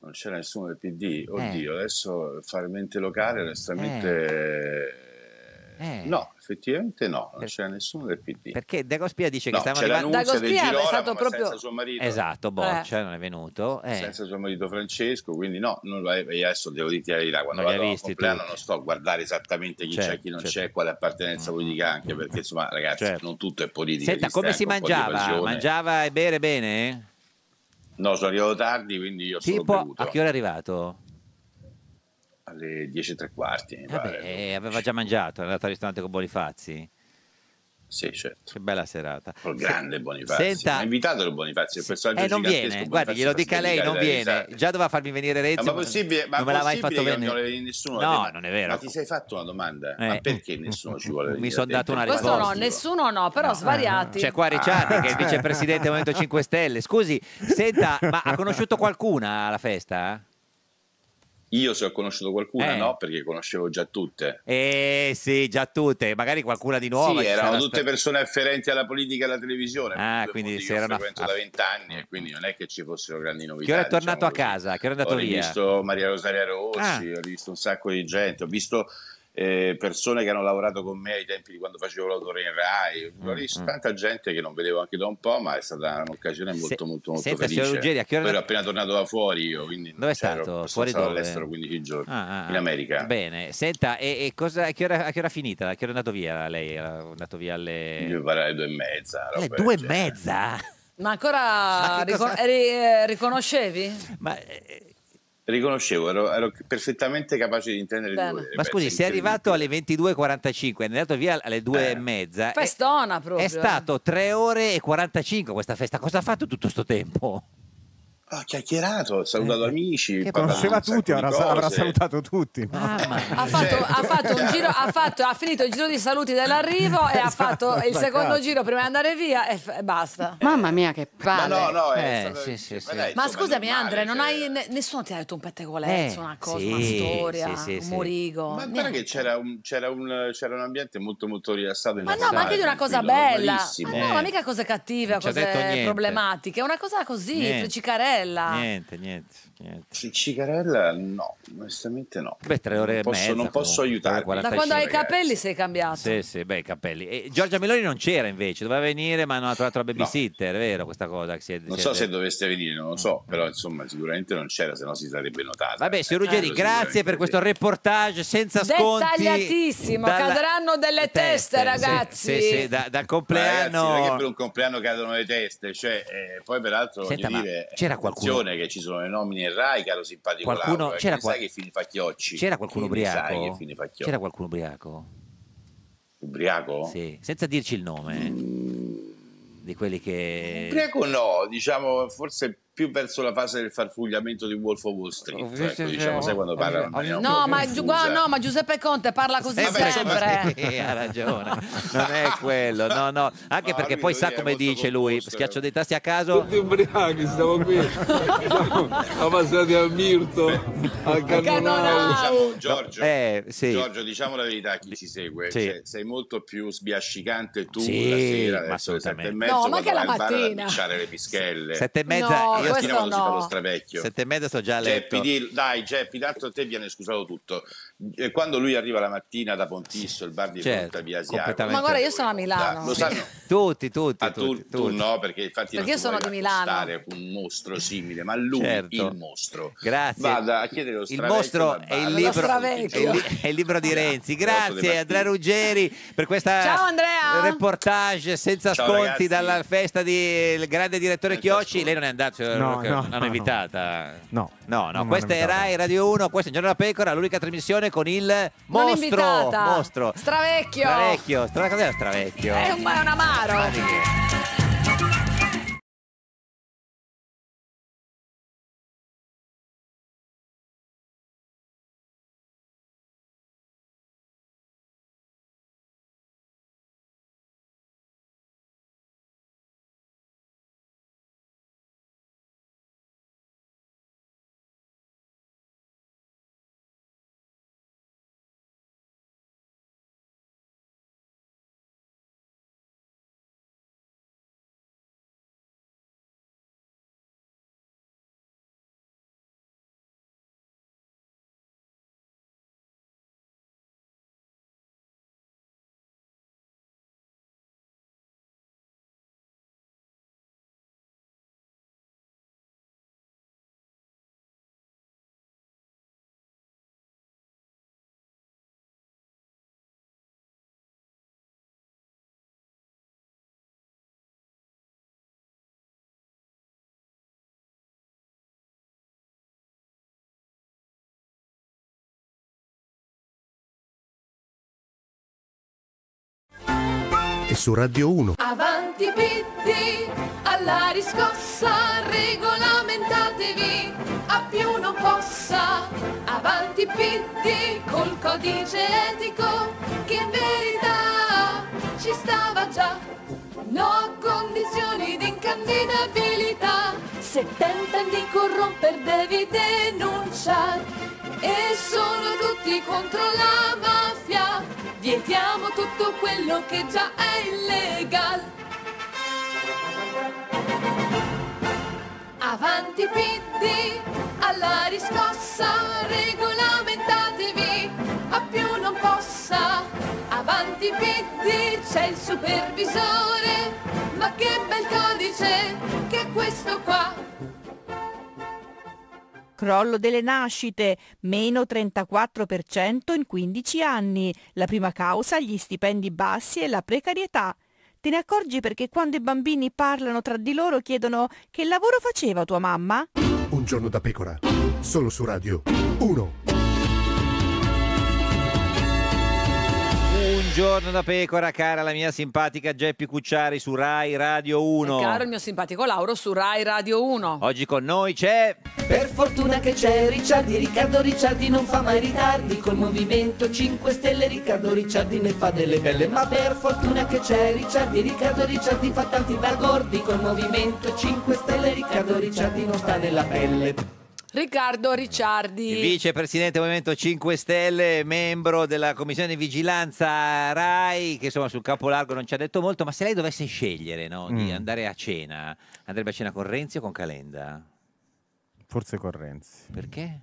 Non c'era nessuno del PD? Eh. Oddio, eh. adesso fare mente locale onestamente... Eh eh. No, effettivamente no, non per... c'era nessuno del PD. Perché Dagospia dice no, che stavano arrivando Dagospia è stato proprio senza suo marito. Esatto, Boccia eh. non è venuto, eh. senza suo marito Francesco, quindi no, non, io adesso devo dire là quando non vado a compleanno tutti. non sto a guardare esattamente chi c'è, c'è certo, chi non certo. c'è, quale appartenenza mm. politica anche perché insomma, ragazzi, certo. non tutto è politica. Senta, come si mangiava? Mangiava e bere bene? No, sono arrivato tardi, quindi io tipo, sono bevuto. a che ora è arrivato? alle 10 e tre quarti. Vabbè, eh eh, aveva già mangiato, è andato al ristorante con Bonifazzi? Sì, certo. Che bella serata. Col grande Bonifazzi. Senta... Ha invitato il Bonifazzi, il personaggio eh, non viene, guarda, glielo dica lei, non viene. Risate. Esatto. Già doveva farmi venire Renzi, ma, ma possibile, ma non me l'ha mai fatto venire. Non volevi nessuno. No, ma, non è vero. Ma ti sei fatto una domanda? Eh. Ma perché nessuno ci vuole venire? Mi sono dato una risposta. Questo no, nessuno no, però no. svariati. C'è qua Ricciardi che è il ah. vicepresidente del Movimento 5 Stelle. Scusi, senta, ma ha conosciuto qualcuna alla festa? Io se ho conosciuto qualcuna, eh. no, perché conoscevo già tutte. Eh sì, già tutte, magari qualcuna di nuova. Sì, erano tutte sper- persone afferenti alla politica e alla televisione. Ah, quindi se erano... Io una... da ah. vent'anni e quindi non è che ci fossero grandi novità. Che ora è tornato diciamo a casa? Che ora è andato ho via? Ho visto Maria Rosaria Rossi, ah. ho visto un sacco di gente, ho visto eh, persone che hanno lavorato con me ai tempi di quando facevo l'autore in Rai, mm-hmm. tanta gente che non vedevo anche da un po', ma è stata un'occasione molto Se, molto molto senta, felice. Ruggeri, a che ero appena tornato da fuori io, quindi dove è cioè, stato? Fuori stato dove? all'estero 15 giorni ah, ah, in America. Bene, senta, e, e cosa, a, che ora, a che ora è finita? A che ora è andato via lei? Era andato via alle Io parlavo alle due e mezza. Le due e mezza? Ma ancora Ma ricon- eh, ri- eh, riconoscevi? Ma eh, riconoscevo, ero, ero, perfettamente capace di intendere Bene. il Ma scusi, sei arrivato alle 22.45, è andato via alle 2.30. Eh. Festona proprio. È eh. stato 3 ore e 45 questa festa, cosa ha fatto tutto questo tempo? ha ah, chiacchierato, ha salutato eh, eh, amici. Che conosceva tutti, avrà, avrà, salutato tutti. Ah, ha, fatto, ha, cioè. fatto giro, ha, fatto, ha, finito il giro di saluti dell'arrivo e esatto, ha fatto il secondo giro prima di andare via e, e basta. Mamma mia, che palle. Ma, no, no, eh, stato... sì, sì, cioè, sì. Dai, Ma scusami, Andre, non cioè. hai... nessuno ti ha detto un pettegolezzo, eh, una cosa, una storia, un morigo. Ma guarda che c'era un, un, un, ambiente molto, molto rilassato. Ma no, ma anche di una cosa bella. Ma no, ma eh. mica cose cattive, cose problematiche. È una cosa così, friccicarella bella. Niente, niente. Niente. Cicarella no, onestamente no. Beh, tre ore non e posso, mezza. Non posso aiutarti. Eh, da quando hai i capelli sei cambiato. Sì, sì, beh, i capelli. E Giorgia Meloni non c'era invece, doveva venire ma non ha trovato la babysitter, no. vero questa cosa? Si è, non si so è... se doveste venire, non lo so, mm. però insomma sicuramente non c'era, se no si sarebbe notata. Vabbè, signor eh, Ruggeri, eh, grazie per questo reportage senza sconti. Dettagliatissimo, dalla... cadranno delle teste, teste ragazzi. Sì, sì, sì da, dal compleanno. Ma ragazzi, per un compleanno cadono le teste, cioè, eh, poi peraltro, Senta, voglio dire, c'era qualcuno che ci sono le nomine nel Rai, caro simpatico qualcuno, Laura, eh, c'era qual... sai che fini fa Chiocci? C'era qualcuno ubriaco? C'era qualcuno ubriaco? Ubriaco? Sì, senza dirci il nome. Eh, mm. Di quelli che... Ubriaco no, diciamo forse più verso la fase del farfugliamento di Wolf of Wall Street. Ecco, diciamo, sai quando parla no, no, ma, no, ma Giuseppe Conte parla così Vabbè, eh sempre. Sì, eh, ha ragione. Non è quello, no, no. Anche ma perché poi sa come dice lui, eh. schiaccio dei tasti a caso. Tutti ubriachi, stiamo qui. Siamo passati a Mirto, a Cannonau. Diciamo, Giorgio, no, eh, sì. Giorgio, diciamo la verità chi ci segue. Sì. Sei, cioè, sei, molto più sbiascicante tu sì, la sera, adesso le sette e mezzo. No, ma che la mattina. le pischelle. Sette e mezza questo no. lo stravecchio. Sette e mezza sto già a letto. Geppi, dai Geppi, tanto a te viene scusato tutto. Eh, quando lui arriva la mattina da Pontisso, il bar di certo, fronte a Via Asiago. Ma guarda, io sono a Milano. Da, sì. tutti, tutti, ah, tu, tutti, tu, no, perché infatti perché io sono di Milano. un mostro simile, ma lui certo. il mostro. Grazie. Vada a chiedere lo Il mostro è il, libro, è, il, è il, libro, di Renzi. Grazie Andrea Ruggeri per questa Ciao, Andrea. reportage senza Ciao, sconti ragazzi. dalla festa del grande direttore senza Chiocci. Sconti. Lei non è andato, cioè, no, no, l'hanno no, invitata. No, no, no. questa è Rai Radio 1, questa è Giorno della Pecora, l'unica trasmissione trasmissione con il mostro. mostro. Stravecchio. Stravecchio. stravecchio? È un, amaro. Maniche. e su Radio 1. Avanti PD, alla riscossa regolamentatevi, a più non possa. Avanti PD, col codice etico che in verità ci stava già. No condizioni di incandidabilità, se tentano di corromper devi denunciare. E sono tutti contro la mafia Vietiamo tutto quello che già è illegale. Avanti PD, alla riscossa, regolamentatevi, a più non possa. Avanti PD, c'è il supervisore, ma che bel codice che è questo qua. Crollo delle nascite, meno 34% in 15 anni. La prima causa gli stipendi bassi e la precarietà. Te ne accorgi perché quando i bambini parlano tra di loro chiedono che lavoro faceva tua mamma? Un giorno da pecora, solo su Radio 1. Buongiorno da pecora, cara la mia simpatica Geppi Cucciari su Rai Radio 1. E caro il mio simpatico Lauro su Rai Radio 1. Oggi con noi c'è. Per fortuna che c'è Ricciardi, Riccardo Ricciardi non fa mai ritardi. Col movimento 5 Stelle Riccardo Ricciardi ne fa delle belle. Ma per fortuna che c'è Ricciardi, Riccardo Ricciardi fa tanti bagordi. Col movimento 5 Stelle Riccardo Ricciardi non sta nella pelle. Riccardo Ricciardi. Vicepresidente del Movimento 5 Stelle, membro della Commissione di Vigilanza RAI, che insomma sul capolargo non ci ha detto molto, ma se lei dovesse scegliere no, di mm. andare a cena, andrebbe a cena con Renzi o con Calenda? Forse con Renzi. Perché?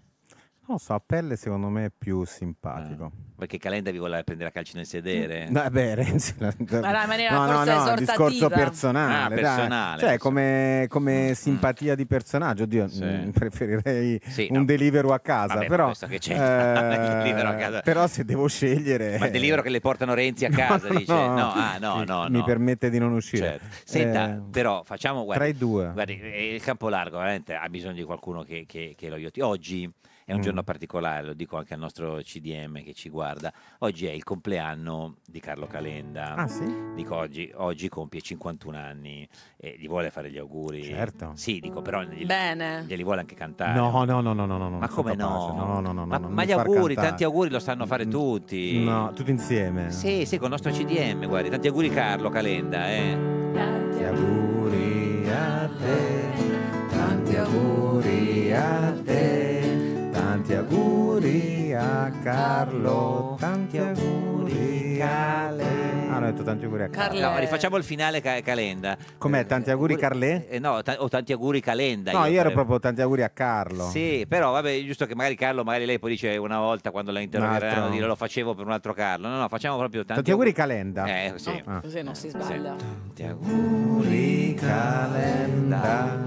Non so, a pelle secondo me è più simpatico. Ah, perché Calenda vi voleva prendere a calci nel sedere? Mm. No, beh, Renzi... La... Ma la maniera no, forse no, no, discorso personale. Ah, personale cioè, come, come, mm. simpatia di personaggio. Oddio, sì. Mm, preferirei sì, un no. delivery a casa. Vabbè, però, che c'è. Eh, a casa. però se devo scegliere... Ma il delivery che le portano Renzi a casa, no, dice... No, ah, no, no, Mi permette di non uscire. Certo. Senta, eh, però facciamo... Guardi, tra i due. Guardi, eh, il campo largo veramente ha bisogno di qualcuno che, che, che lo aiuti. Oggi... È un mm. giorno particolare, lo dico anche al nostro CDM che ci guarda. Oggi è il compleanno di Carlo Calenda. Ah, sì? Dico oggi, oggi compie 51 anni e gli vuole fare gli auguri. Certo. Sì, dico, però gli, Bene. glieli vuole anche cantare. No, no, no, no, no. no ma come no? No, no, no? ma, ma gli auguri, cantare. tanti auguri lo sanno fare mm. tutti. No, tutti insieme. Sì, sì, con il nostro CDM, guardi. Tanti auguri Carlo Calenda, eh. Tanti auguri a te, tanti auguri a te a Carlo, tanti auguri a Cale. Ah, hanno detto tanti auguri a Carlo. No, rifacciamo il finale ca- Calenda. Com'è? Eh, tanti auguri Carlè? Eh, no, t- o tanti auguri Calenda. No, io, ero proprio tanti auguri a Carlo. Sì, però vabbè, giusto che magari Carlo, magari lei poi dice una volta quando la interrogeranno, dire lo facevo per un altro Carlo. No, no, facciamo proprio tanti, tanti auguri, Calenda. Eh, sì. Ah. Così non si sbaglia. Sì. Tanti auguri Calenda.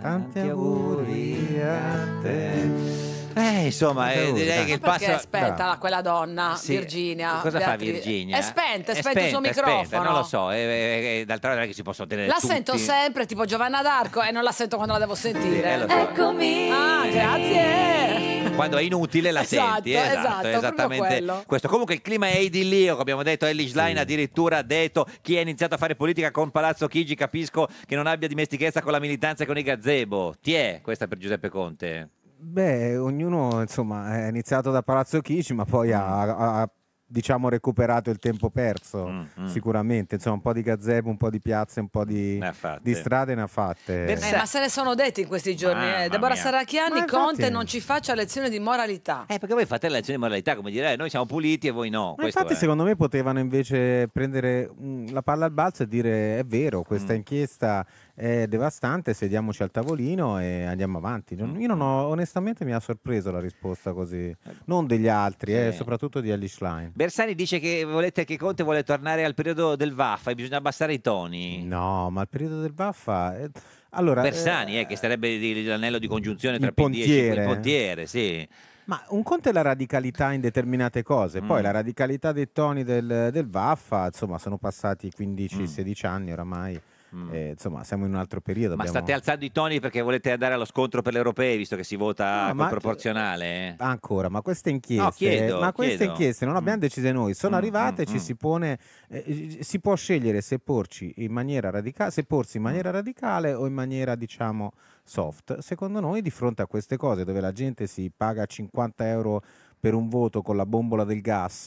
Tanti auguri a te. Eh, insomma, eh, direi che il passo... Perché aspetta, no. quella donna, sì. Virginia. Cosa Beatriz... fa Virginia? È spenta, è spento spenta, il suo microfono. Spenta, non lo so, eh, eh, eh, eh non è che si possono tenere La tutti. sento sempre, tipo Giovanna d'Arco, e non la sento quando la devo sentire. Sì, so. Eccomi! Ah, grazie! Quando è inutile la esatto, senti, esatto, esatto esattamente questo. Comunque il clima è idillio, come abbiamo detto, Ellis Line sì. addirittura ha detto chi ha iniziato a fare politica con Palazzo Chigi capisco che non abbia dimestichezza con la militanza e con i gazebo. Ti è questa per Giuseppe Conte? Beh, ognuno insomma è iniziato da Palazzo Chigi, ma poi mm. ha, ha diciamo recuperato il tempo perso mm, mm. sicuramente insomma un po' di gazebo un po' di piazze un po' di, di strade ne ha fatte eh, ma se ne sono detti in questi giorni ma, eh. Deborah Saracchiani Conte non ci faccia lezione di moralità eh perché voi fate lezione di moralità come dire eh, noi siamo puliti e voi no ma infatti è. secondo me potevano invece prendere mm, la palla al balzo e dire è vero questa mm. inchiesta è devastante, sediamoci al tavolino e andiamo avanti. Mm. Io non ho, onestamente mi ha sorpreso la risposta così, eh. non degli altri, eh, sì. eh, soprattutto di Alice Line. Bersani dice che, volete, che Conte vuole tornare al periodo del Vaffa e bisogna abbassare i toni. No, ma il periodo del Vaffa... È... Eh, allora, Bersani, eh, eh, che sarebbe l'anello di congiunzione tra PD e il pontiere, sì. Ma un conto è la radicalità in determinate cose, mm. poi la radicalità dei toni del, del Vaffa, insomma, sono passati 15-16 mm. anni oramai. Mm. Eh, insomma, siamo in un altro periodo. Ma abbiamo... state alzando i toni perché volete andare allo scontro per le europee, visto che si vota no, eh, proporzionale? Ancora, ma queste inchieste, no, chiedo, ma queste chiedo. inchieste non abbiamo mm. decise noi, sono mm, arrivate, mm, ci mm. si pone, eh, eh, si può scegliere se porci in maniera radicale, se porsi in mm. maniera radicale o in maniera, diciamo, soft. Secondo noi, di fronte a queste cose dove la gente si paga 50 euro per un voto con la bombola del gas,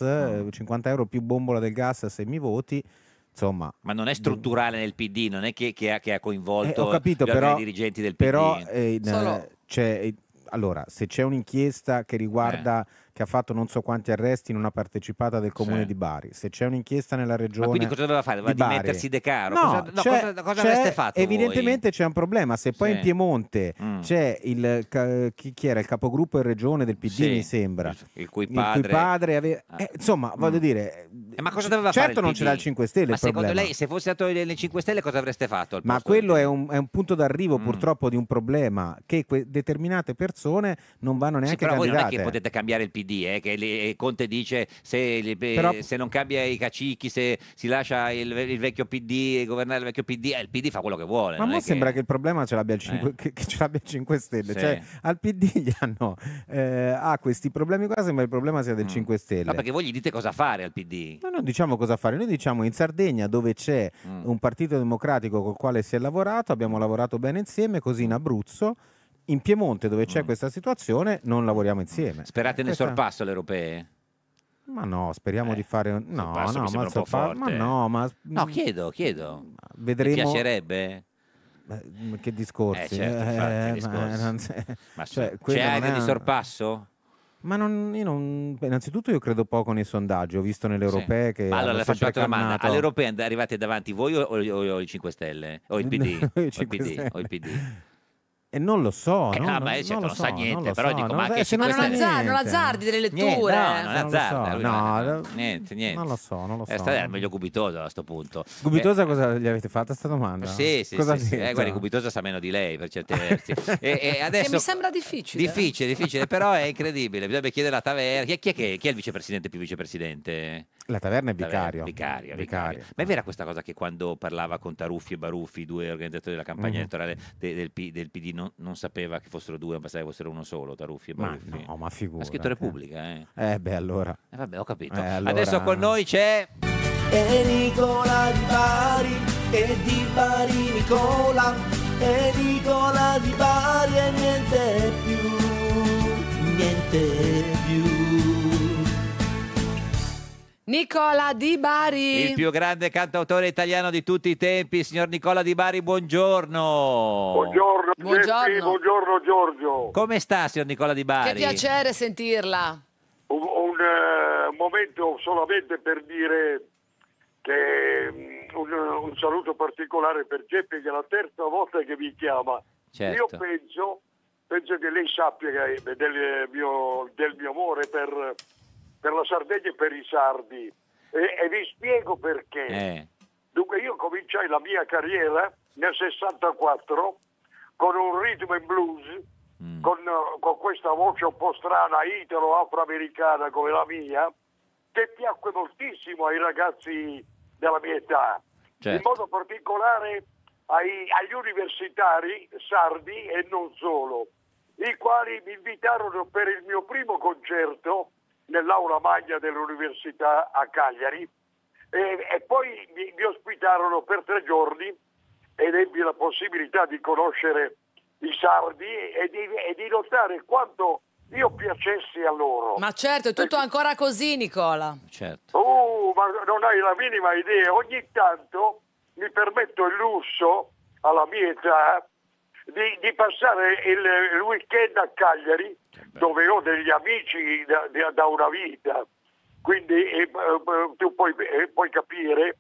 50 eh, euro più bombola del gas se mi voti insomma... Ma non è strutturale nel PD, non è che, che, ha, che ha, coinvolto eh, i dirigenti del PD. Però eh, in, Solo... cioè, allora, se c'è un'inchiesta che riguarda eh. che ha fatto non so quanti arresti in una partecipata del comune sì. di Bari, se c'è un'inchiesta nella regione. Ma quindi cosa doveva fare? Doveva di dimettersi De Caro? No, cosa, no, cosa, cosa avreste fatto? Evidentemente c'è un problema. Se poi sì. in Piemonte mm. c'è il chi, chi, era il capogruppo in regione del PD, sì. mi sembra. Il cui padre, il cui padre aveva. Ah. Eh, insomma, mm. voglio dire, eh, ma cosa doveva certo non c'era il 5 Stelle. Ma secondo problema. lei, se fosse stato il 5 Stelle, cosa avreste fatto? Ma quello è un, è un, punto d'arrivo, mm. purtroppo, di un problema che que- determinate persone non vanno neanche sì, però candidate. voi non è che potete cambiare il PD, eh, che le, eh, Conte dice se, eh, però, se, non cambia i cacicchi, se si lascia il, il vecchio PD, governare il vecchio PD, il PD fa quello che vuole. Ma a me sembra che... il problema ce l'abbia il 5, eh. che, che ce l'abbia il 5 Stelle. Sì. Cioè, al PD gli hanno eh, ha questi problemi qua, sembra il problema sia del mm. 5 Stelle. Ma no, perché voi gli dite cosa fare al PD? Noi non diciamo cosa fare, noi diciamo in Sardegna dove c'è mm. un partito democratico col quale si è lavorato, abbiamo lavorato bene insieme, così in Abruzzo in Piemonte dove c'è mm. questa situazione non lavoriamo insieme. Sperate nel questa... sorpasso alle europee? Ma no, speriamo eh, di fare un... No, no, ma, sorpa... ma no, ma... No, mm, chiedo, chiedo. Vedremo... Mi piacerebbe? Mm, che discorsi? Eh, certo, infatti, eh, discorsi. Ma, eh, ma cioè, c'è aria è... di sorpasso? Ma non, io non, innanzitutto io credo poco nei sondaggi, ho visto nelle europee sì. che... Ma allora le faccio un'altra domanda, alle europee arrivate davanti voi o, o, o, o i 5 Stelle? O il PD? o il PD? E non lo so. Eh, no, no, non, ah, cioè, non lo so, niente, lo però so, dico, non ma che se non, non, azzar- non azzardi delle letture. Niente, no, non, azzardi. So, no, niente, niente. Non lo so, non lo eh, so. Eh, è meglio Gubitosa a questo punto. Gubitosa eh, cosa gli avete fatto questa domanda? Sì, sì, cosa sì, sì. Eh, guarda, Gubitosa sa meno di lei per certi versi. e, e adesso, eh, mi sembra difficile. Difficile, difficile, però è incredibile. Bisogna chiedere alla taverna. Chi, chi, chi, è il vicepresidente più vicepresidente? La taverna è vicario. Taverna, vicario, vicario. Ma è vera questa cosa che quando parlava con Taruffi e Baruffi, due organizzatori della campagna mm. elettorale de, del, P, del, PD, non, non, sapeva che fossero due, ma sapeva che fossero uno solo, Taruffi e Baruffi? Ma no, ma figura. Ha scritto eh. Repubblica, eh. Eh, beh, allora. Eh, vabbè, ho capito. Eh, allora... Adesso con noi c'è... E Nicola di Bari, e di Bari Nicola, e Nicola di Bari e niente più, niente più. Nicola Di Bari. Il più grande cantautore italiano di tutti i tempi, signor Nicola Di Bari, buongiorno. Buongiorno, buongiorno. Geppi, buongiorno Giorgio. Come sta, signor Nicola Di Bari? Che piacere sentirla. Un, un uh, momento solamente per dire che um, un, un, saluto particolare per Geppi che è la terza volta che mi chiama. Certo. Io penso, penso che lei sappia che, del, mio, del mio amore per per la Sardegna e per i sardi. E, e vi spiego perché. Eh. Dunque io cominciai la mia carriera nel 64 con un ritmo in blues, mm. con, eh, con, questa voce un po' strana, italo-afroamericana come la mia, che piacque moltissimo ai ragazzi della mia età, certo. in modo particolare ai, agli universitari sardi e non solo, i quali mi invitarono per il mio primo concerto nell'aula magna dell'università a Cagliari e, e poi mi, mi, ospitarono per tre giorni ed ebbi la possibilità di conoscere i sardi e di, e di notare quanto io piacessi a loro. Ma certo, è tutto ancora così Nicola. Certo. Oh, ma non hai la minima idea, ogni tanto mi permetto il lusso alla mia età di, di passare il, il, weekend a Cagliari, dove ho degli amici da, da una vita, quindi eh, eh, tu puoi, eh, puoi capire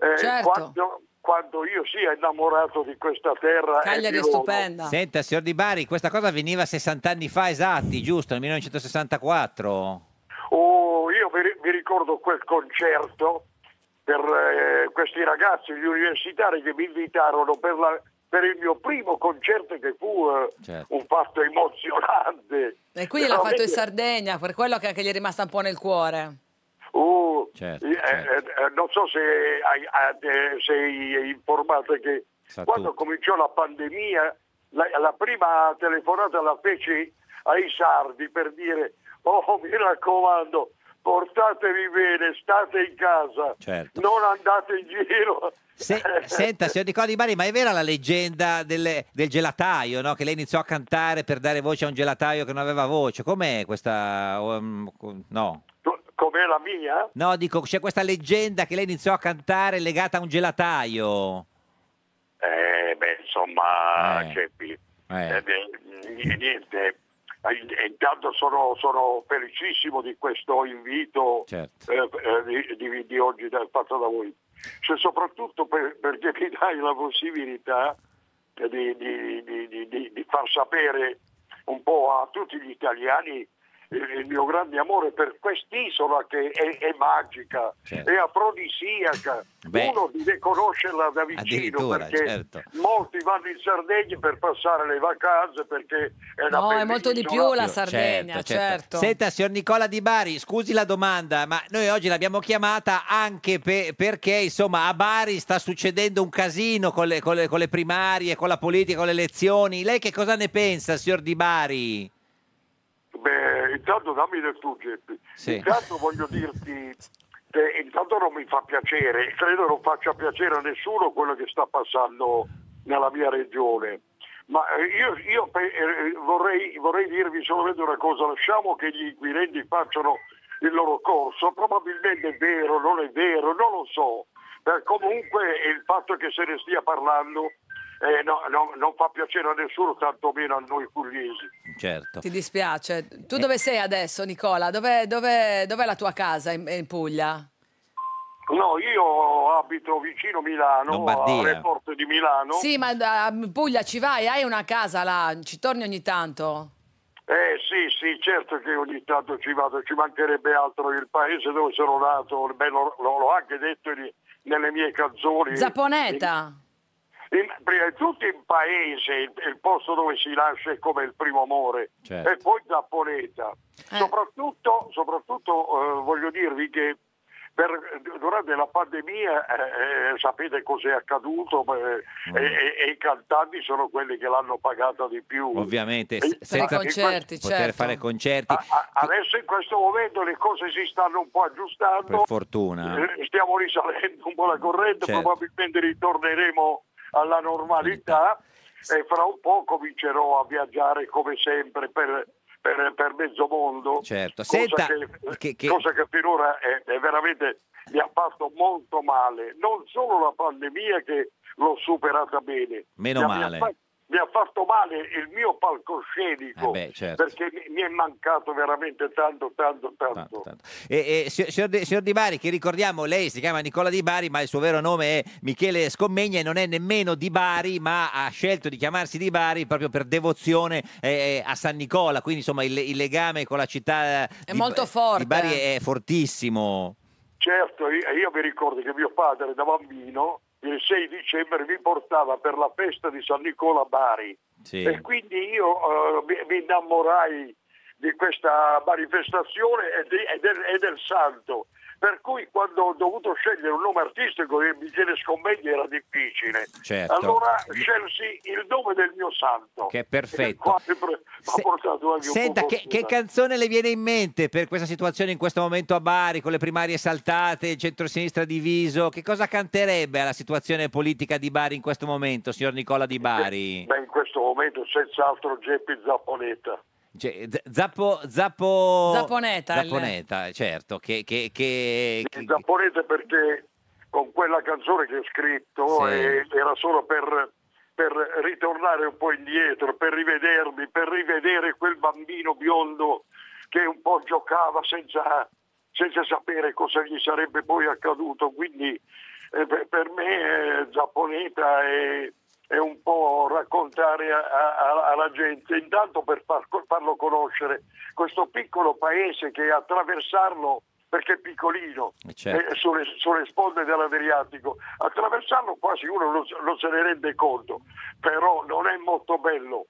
eh, certo. quanto, quando io sia innamorato di questa terra. Cagliari è stupenda. Senta, signor Di Bari, questa cosa veniva 60 anni fa esatti, giusto? Nel 1964? Oh, io mi, mi ricordo quel concerto per eh, questi ragazzi, gli universitari che mi invitarono per la, per il mio primo concerto che fu eh, certo. un fatto emozionante. E quindi l'ha fatto in Sardegna, per quello che, che, gli è rimasta un po' nel cuore. Uh, certo, eh, certo. Eh, eh non so se hai, eh, sei informato che Sa quando tutto. cominciò la pandemia, la, la, prima telefonata la feci ai sardi per dire, oh mi raccomando, portatevi bene, state in casa, certo. non andate in giro. Se, senta, signor Nicola Di Bari, ma è vera la leggenda delle, del gelataio, no? che lei iniziò a cantare per dare voce a un gelataio che non aveva voce? Com'è questa... Um, no. Com'è la mia? No, dico, c'è questa leggenda che lei iniziò a cantare legata a un gelataio. Eh, beh, insomma, eh. Cioè, eh. eh niente, eh, intanto sono, sono, felicissimo di questo invito certo. eh, eh di, di, di, oggi fatto da voi cioè, soprattutto per, perché mi dai la possibilità di, di, di, di far sapere un po' a tutti gli italiani il mio grande amore per quest'isola che è, è magica, certo. è afrodisiaca. Beh, Uno deve conoscerla da vicino perché certo. molti vanno in Sardegna per passare le vacanze perché è No, è molto di più la Sardegna, certo, certo, certo, Senta, signor Nicola Di Bari, scusi la domanda, ma noi oggi l'abbiamo chiamata anche pe- perché insomma a Bari sta succedendo un casino con le, con, le, con le primarie, con la politica, con le elezioni. Lei che cosa ne pensa, signor Di Bari? Beh, intanto dammi del tuo Geppi. Sì. Intanto voglio dirti che intanto non mi fa piacere, credo non faccia piacere a nessuno quello che sta passando nella mia regione. Ma eh, io, io eh, vorrei, vorrei dirvi solamente una cosa, lasciamo che gli inquirenti facciano il loro corso, probabilmente è vero, non è vero, non lo so. Comunque il fatto che se ne stia parlando eh, no, no, non fa piacere a nessuno, tantomeno a noi pugliesi. Certo. Ti dispiace. Tu dove sei adesso, Nicola? Dov'è, dov dov la tua casa in, in, Puglia? No, io abito vicino Milano, Lombardia. a Report di Milano. Sì, ma a Puglia ci vai? Hai una casa là? Ci torni ogni tanto? Eh sì, sì, certo che ogni tanto ci vado, ci mancherebbe altro. Il paese dove sono nato, beh, l'ho anche detto nelle mie canzoni. Zaponeta? in, prima di tutto il paese, il, il, posto dove si nasce come il primo amore, certo. e poi Zapponeta. Eh. Soprattutto, soprattutto eh, voglio dirvi che per, durante la pandemia eh, eh sapete cos'è accaduto eh, mm. e, e, i cantanti sono quelli che l'hanno pagata di più. Ovviamente, e, senza concerti, poter certo. fare concerti. A, a, adesso in questo momento le cose si stanno un po' aggiustando. Per fortuna. Eh, stiamo risalendo un po' la corrente, certo. probabilmente ritorneremo alla normalità e fra un po' comincerò a viaggiare come sempre per, per, per mezzo mondo, certo. cosa, Senta, che, che, che... cosa, che, finora è, è veramente mi ha fatto molto male, non solo la pandemia che l'ho superata bene, Meno male. Mi ha, fatto, mi ha fatto male il mio palcoscenico eh beh, certo. perché mi, mi, è mancato veramente tanto, tanto, tanto. tanto, tanto. E, e, signor, de, signor, Di, Bari, che ricordiamo, lei si chiama Nicola Di Bari, ma il suo vero nome è Michele Scommegna e non è nemmeno Di Bari, ma ha scelto di chiamarsi Di Bari proprio per devozione eh, eh a San Nicola, quindi insomma il, il legame con la città è di, molto forte. Di Bari eh. è fortissimo. Certo, io, io mi ricordo che mio padre da bambino il 6 dicembre mi portava per la festa di San Nicola Bari sì. e quindi io uh, mi, innamorai di questa manifestazione e, di, e, del, e del santo per cui quando ho dovuto scegliere un nome artistico che mi tiene scommedia era difficile. Certo. Allora scelsi il nome del mio santo. Che è perfetto. Che pre- Se- Senta, che, che, canzone le viene in mente per questa situazione in questo momento a Bari, con le primarie saltate, il centro-sinistra diviso? Che cosa canterebbe alla situazione politica di Bari in questo momento, signor Nicola Di Bari? Beh, in questo momento senz'altro Geppi Zapponetta. Cioè, Zappo, Zappo, Zapponeta, Zapponeta certo. Che, che, che, eh, che... Zapponeta perché con quella canzone che ho scritto sì. e, era solo per, per, ritornare un po' indietro, per rivedermi, per rivedere quel bambino biondo che un po' giocava senza, senza sapere cosa gli sarebbe poi accaduto. Quindi eh, per, me eh, Zapponeta è raccontare a, a, alla gente, intanto per far, farlo conoscere questo piccolo paese che attraversarlo perché è piccolino, eh, certo. eh, sulle, sulle, sponde dell'Adriatico. Attraversarlo quasi uno non, non, se ne rende conto, però non è molto bello.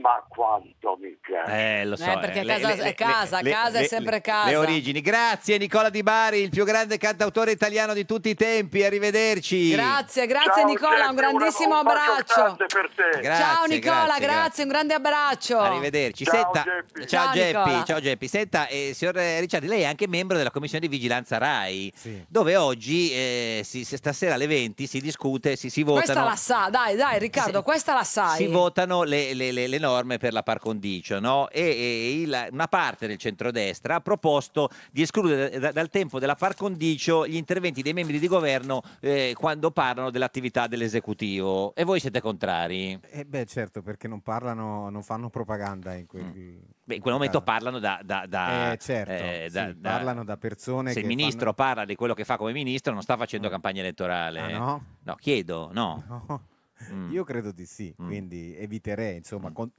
Ma quanto mi piace. Eh, lo eh, so. Eh, perché eh. casa, le, è casa, le, casa le, è sempre casa. Le origini. Grazie Nicola Di Bari, il più grande cantautore italiano di tutti i tempi. Arrivederci. Grazie, grazie Ciao, Nicola, un grandissimo un abbraccio. Grazie, Ciao Nicola, grazie, grazie, un grande abbraccio. Arrivederci. Ciao Senta, Geppi. Ciao, Geppi. Senta, eh, signor Ricciardi, lei è anche membro della commissione di vigilanza RAI, sì. dove oggi, eh, si, stasera alle 20, si discute, si, si votano. Questa la sa, dai, dai Riccardo, si, questa la sai. Si votano le, le, le norme per la par condicio no? e, e il, una parte del centrodestra ha proposto di escludere da, dal tempo della par condicio gli interventi dei membri di governo eh, quando parlano dell'attività dell'esecutivo e voi siete contrari? Eh beh certo perché non parlano, non fanno propaganda in quel... Mm. Beh, in quel momento ah. parlano da, da, da eh, certo, eh, da, sì, parlano da persone. Se il ministro fanno... parla di quello che fa come ministro, non sta facendo mm. campagna elettorale. Ah, no? no? chiedo, no. no. Io mm. credo di sì, mm. quindi eviterei, insomma, mm. con,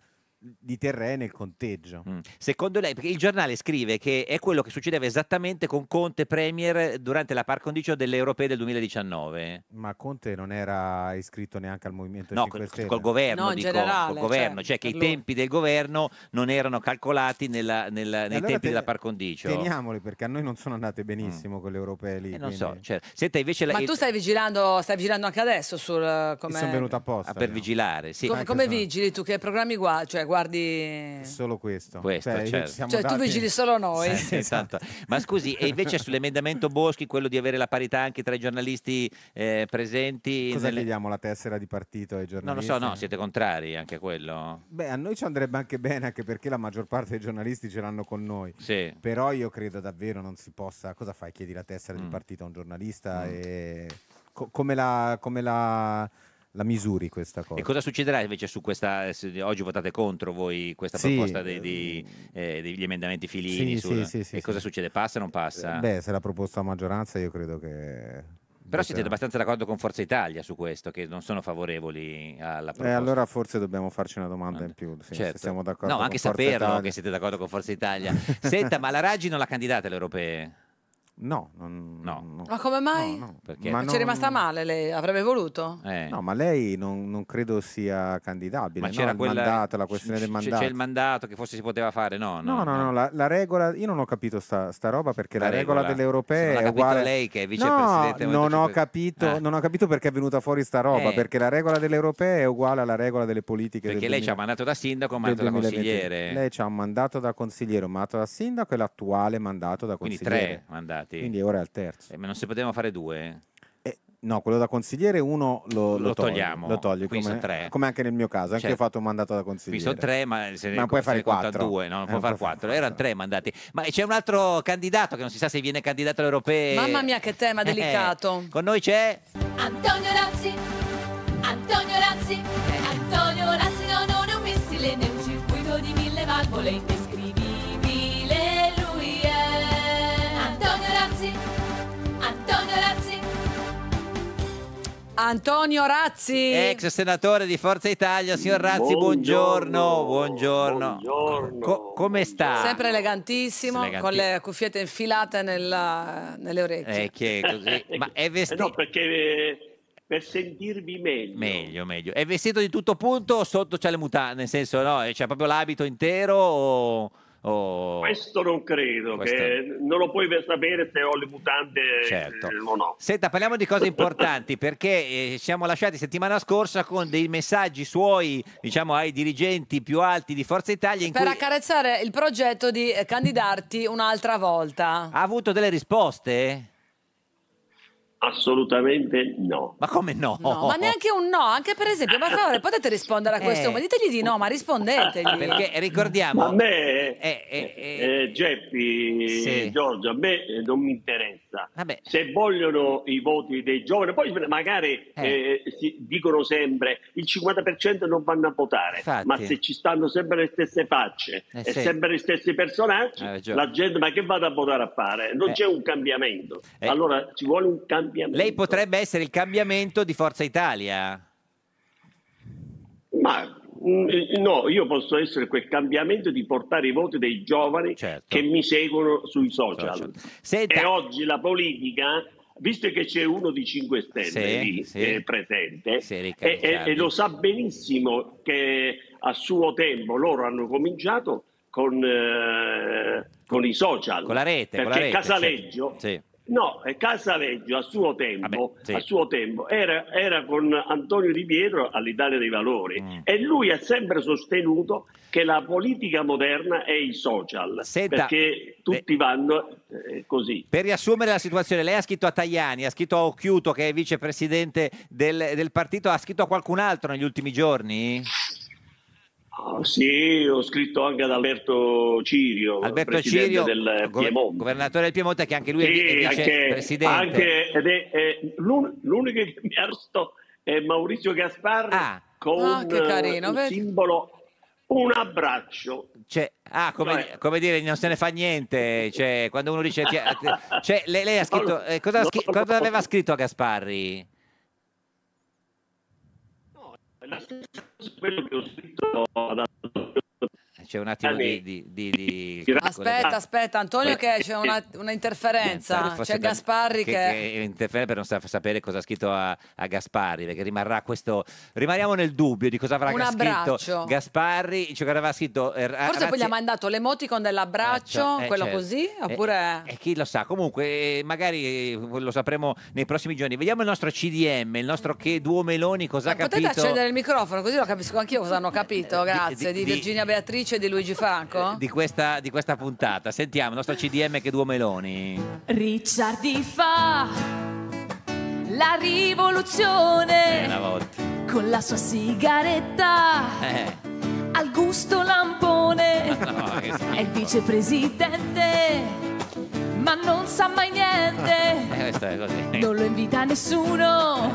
di Terre nel conteggio. Mm. Secondo lei, perché il giornale scrive che è quello che succedeva esattamente con Conte Premier durante la par condicio delle europee del 2019. Ma Conte non era iscritto neanche al Movimento no, 5 Stelle. col governo, no, dico, generale, col governo cioè, cioè che i tempi del governo non erano calcolati nella, nella, nei allora tempi te, della par condicio. Teniamoli perché a noi non sono andate benissimo mm. con le europee lì. Eh, non so, cioè, senta, invece Ma la, tu stai vigilando, stai vigilando anche adesso sul come Sono venuto apposta. Ah, per no? Diciamo. vigilare, sì. Come, come vigili tu che programmi guardi? Cioè, guardi solo questo. questo cioè, certo. cioè dati... tu vigili solo noi. Sì, eh, sì, esatto. Ma scusi, e invece sull'emendamento Boschi, quello di avere la parità anche tra i giornalisti eh, presenti. Cosa nelle... diamo la tessera di partito ai giornalisti? Non lo so, no, siete contrari anche a quello. Beh, a noi ci andrebbe anche bene, anche perché la maggior parte dei giornalisti ce l'hanno con noi. Sì. Però io credo davvero non si possa. Cosa fai? Chiedi la tessera mm. di partito a un giornalista mm. e. Co- come la, come la la misuri questa cosa. E cosa succederà invece su questa, oggi votate contro voi questa sì, proposta dei, eh, di, eh, degli emendamenti Filini? Sì, sul, sì, sì, e cosa succede? Passa o non passa? Eh, beh, se l'ha proposta a maggioranza io credo che... Però siete abbastanza d'accordo con Forza Italia su questo, che non sono favorevoli alla eh, proposta. Eh, allora forse dobbiamo farci una domanda in più, sì, certo. se siamo d'accordo No, anche saperlo Italia. che siete d'accordo con Forza Italia. Senta, ma la Raggi non la candidata alle europee? No, non, No. non- Ma come mai? no, no. Perché? Ma Ci è rimasta male lei, avrebbe voluto? Eh. No, ma lei non, non credo sia candidabile. Ma no? c'era il quella- mandato, la questione c- c- mandato. C'è il mandato che forse si poteva fare, no? No, no, no, la, la regola, io non ho capito sta, sta roba perché la, La regola, regola. delle europee è uguale. a lei che è vicepresidente no, non ho, capito, Ah. non ho capito perché è venuta fuori sta roba, Eh. perché la regola delle europee è uguale alla regola delle politiche Perché del lei ci ha mandato da sindaco, ha mandato da 2020. consigliere. Lei ci ha un mandato da consigliere, un mandato da sindaco e l'attuale mandato da consigliere. Quindi tre mandati candidati. Quindi ora è al terzo. Eh, ma non si potevano fare due? Eh, no, quello da consigliere uno lo, lo, lo togliamo. Lo togli, Quindi come, sono tre. Come anche nel mio caso, anche cioè, io ho certo. fatto un mandato da consigliere. Qui sono tre, ma se ma puoi fare quattro. Due, no, non eh, puoi fare quattro. Erano tre mandati. Ma c'è un altro candidato che non si sa se viene candidato alle europee. Mamma mia, che tema eh, delicato. Con noi c'è Antonio Razzi. Antonio Razzi. Antonio Razzi non è un missile nel circuito di mille valvole Antonio Razzi. Ex senatore di Forza Italia, signor Razzi, buongiorno. Buongiorno. buongiorno. Co come sta? Sempre elegantissimo, Elegantissimo. con le cuffiette infilate nella- nelle orecchie. Eh, che è così. Eh, Ma è vestito... no, perché eh, per sentirvi meglio. Meglio, meglio. È vestito di tutto punto o sotto c'è le mutande? Nel senso, no, eh, c'è proprio l'abito intero o... Oh. Questo non credo, Questo... non lo puoi sapere se ho le mutande certo. Eh, o no. Senta, parliamo di cose importanti perché ci eh, siamo lasciati settimana scorsa con dei messaggi suoi, diciamo, ai dirigenti più alti di Forza Italia. per cui... accarezzare il progetto di eh, candidarti un'altra volta. Ha avuto delle risposte? Assolutamente no. Ma come no? no? Ma neanche un no, anche per esempio, ma per favore potete rispondere a eh. questo, eh. ditegli di no, ma rispondetegli. Perché ricordiamo... A me, eh eh, eh, eh, Geppi, sì. Giorgio, a me non mi interessa. Vabbè. Se vogliono i voti dei giovani, poi magari dicono sempre il 50% non vanno a votare, Infatti. ma se ci stanno sempre le stesse facce e sì. sempre gli stessi personaggi, la gente ma che vado a votare a fare? Non c'è un cambiamento. Allora ci vuole un cambiamento cambiamento. Lei potrebbe essere il cambiamento di Forza Italia? Ma mm, No, io posso essere quel cambiamento di portare i voti dei giovani certo. che mi seguono sui social. social. E oggi la politica, visto che c'è uno di 5 Stelle sì, lì, sì. Eh, presente, sì, e, e, e, lo sa benissimo che a suo tempo loro hanno cominciato con, eh, con i social. Con la rete. Perché la rete, Casaleggio... Certo. No, Casaveggio a suo tempo, Vabbè, sì. a suo tempo era, era, con Antonio Di Pietro all'Italia dei Valori mm. e lui ha sempre sostenuto che la politica moderna è i social, Senta, perché eh, tutti eh, vanno eh, così. Per riassumere la situazione, lei ha scritto a Tajani, ha scritto a Occhiuto che è vicepresidente del, del partito, ha scritto a qualcun altro negli ultimi giorni? Ah, sì, ho scritto anche ad Alberto Cirio, Alberto Cirio del Piemonte. governatore del Piemonte, che anche lui sì, è vicepresidente. Anche, anche è, è, l'unico che mi ha risposto è Maurizio Gasparri ah. con oh, carino, eh, un vedi? simbolo un abbraccio. Cioè, ah, come, no, cioè- come, dire, non se ne fa niente. Cioè, quando uno dice... cioè, lei, lei, ha scritto... Eh, cosa, cosa, aveva scritto a Gasparri? la stessa cosa quello che ho scritto ad altro c'è un attimo ah, di, di, di, di... Aspetta, ah. aspetta, Antonio, che c'è una, una interferenza. C'è Gasparri che, che... interfere per non sapere cosa ha scritto a, a, Gasparri, perché rimarrà questo. Rimaniamo nel dubbio di cosa avrà scritto Gasparri. Cioè, aveva scritto. Eh, forse razzi... poi gli ha mandato l'emoticon dell'abbraccio, esatto, eh, quello certo. così? Eh, oppure. E eh, chi lo sa? Comunque, magari lo sapremo nei prossimi giorni. Vediamo il nostro CDM, il nostro che duo Meloni, cosa ha capito. Potete accendere il microfono, così lo capisco anch'io cosa hanno capito. Grazie. Di, Virginia Beatrice di Luigi Franco? Eh, di questa, di questa puntata. Sentiamo il nostro CDM che duo Meloni. Ricciardi fa la rivoluzione. Eh, una volta. Con la sua sigaretta. Eh. Al gusto lampone. no, è vicepresidente ma non sa mai niente. Eh, non lo invita nessuno,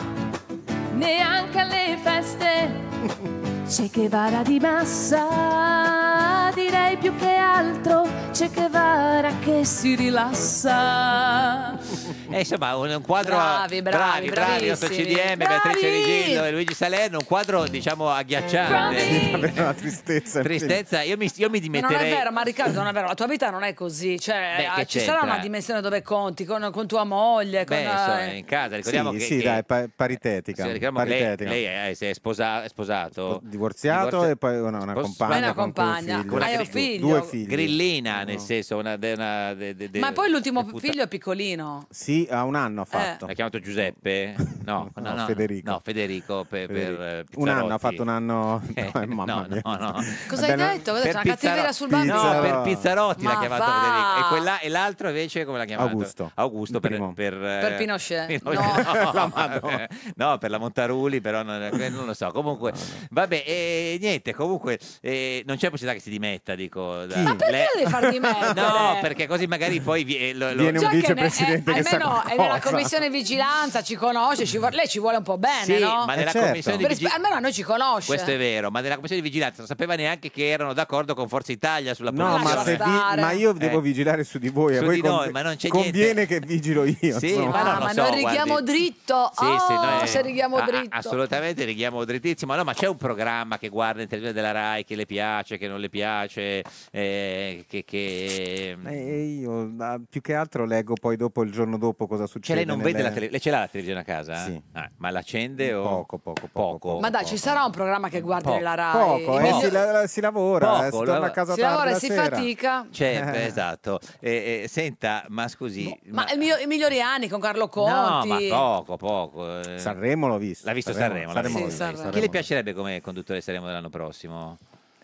neanche alle feste. C'è che vara di massa, direi più che altro, c'è che vara che si rilassa. Eh, insomma, un, quadro bravi, bravi, bravi, bravi il nostro CDM, Beatrice Rigillo e Luigi Salerno, un quadro diciamo agghiacciante. Davvero una tristezza. Tristezza, io mi, io mi dimetterei. non è vero, ma Riccardo, non è vero, la tua vita non è così, cioè Beh, ah, ci sarà una dimensione dove conti con, con tua moglie, con Beh, insomma, eh. in casa, ricordiamo sì, che Sì, che, dai, paritetica. Sì, ricordiamo paritetica. Lei, eh, lei è, si è sposato, sposato. Sp divorziato e poi una, una compagna. Una compagna, con hai un figlio. Due figli. Grillina, nel senso. Una, una, de, de, de, Ma poi l'ultimo figlio è piccolino. Sì, ha un anno ha eh. fatto. Eh. L'ha chiamato Giuseppe? No, no, no, no Federico. No, Federico per, Federico. per Un anno, ha fatto un anno... Eh, no, mamma no, no, no. Cosa hai detto? C'è una cattiveria sul bambino. No, per Pizzarotti l'ha chiamato Federico. E, e l'altro invece come l'ha chiamato? Augusto. Augusto per... Eh, per Pinochet. No, per la Montaruli, però non lo so. Comunque, vabbè, e niente, comunque eh, non c'è possibilità che si dimetta, dico. Da, Ma perché le... devi far dimettere? No, perché così magari poi vi, lo, lo... viene un vicepresidente eh, che, ne, è, che almeno è nella commissione vigilanza, ci conosce, ci vuole, lei ci vuole un po' bene, sì, no? ma eh, nella certo. commissione di vigilanza almeno a noi ci conosce. Questo è vero, ma nella commissione di vigilanza non sapeva neanche che erano d'accordo con Forza Italia sulla No, ma, vi... ma, io devo eh. vigilare su di voi, su voi di con... noi, ma non c'è conviene niente. che vigilo io. Sì, no. ma, non ah, ma so, noi righiamo guardi. dritto. Sì, oh, se righiamo dritto. assolutamente righiamo drittissimo. No, ma c'è un programma programma che guarda in televisione della RAI che le piace, che non le piace, eh, che... che... Mm. Eh, io più che altro leggo poi dopo, il giorno dopo, cosa succede. Cioè lei non nelle... la televisione, ce l'ha la televisione a casa? Sì. Ah, ma l'accende o... Poco, poco, poco. poco ma dai, poco. ci sarà un programma che guarda la RAI? Poco, eh, si, la, si, lavora, poco, si torna a casa si lavora, si sera. fatica. Cioè, esatto. senta, ma scusi... No, boh, ma, ma il mio, i migliori anni con Carlo Conti... No, ma poco, poco. Eh. Sanremo l'ho visto. L'ha visto Sanremo. Sanremo, Sanremo, Sanremo sì, Chi le piacerebbe come conduttore? addirittura saremo dell'anno prossimo.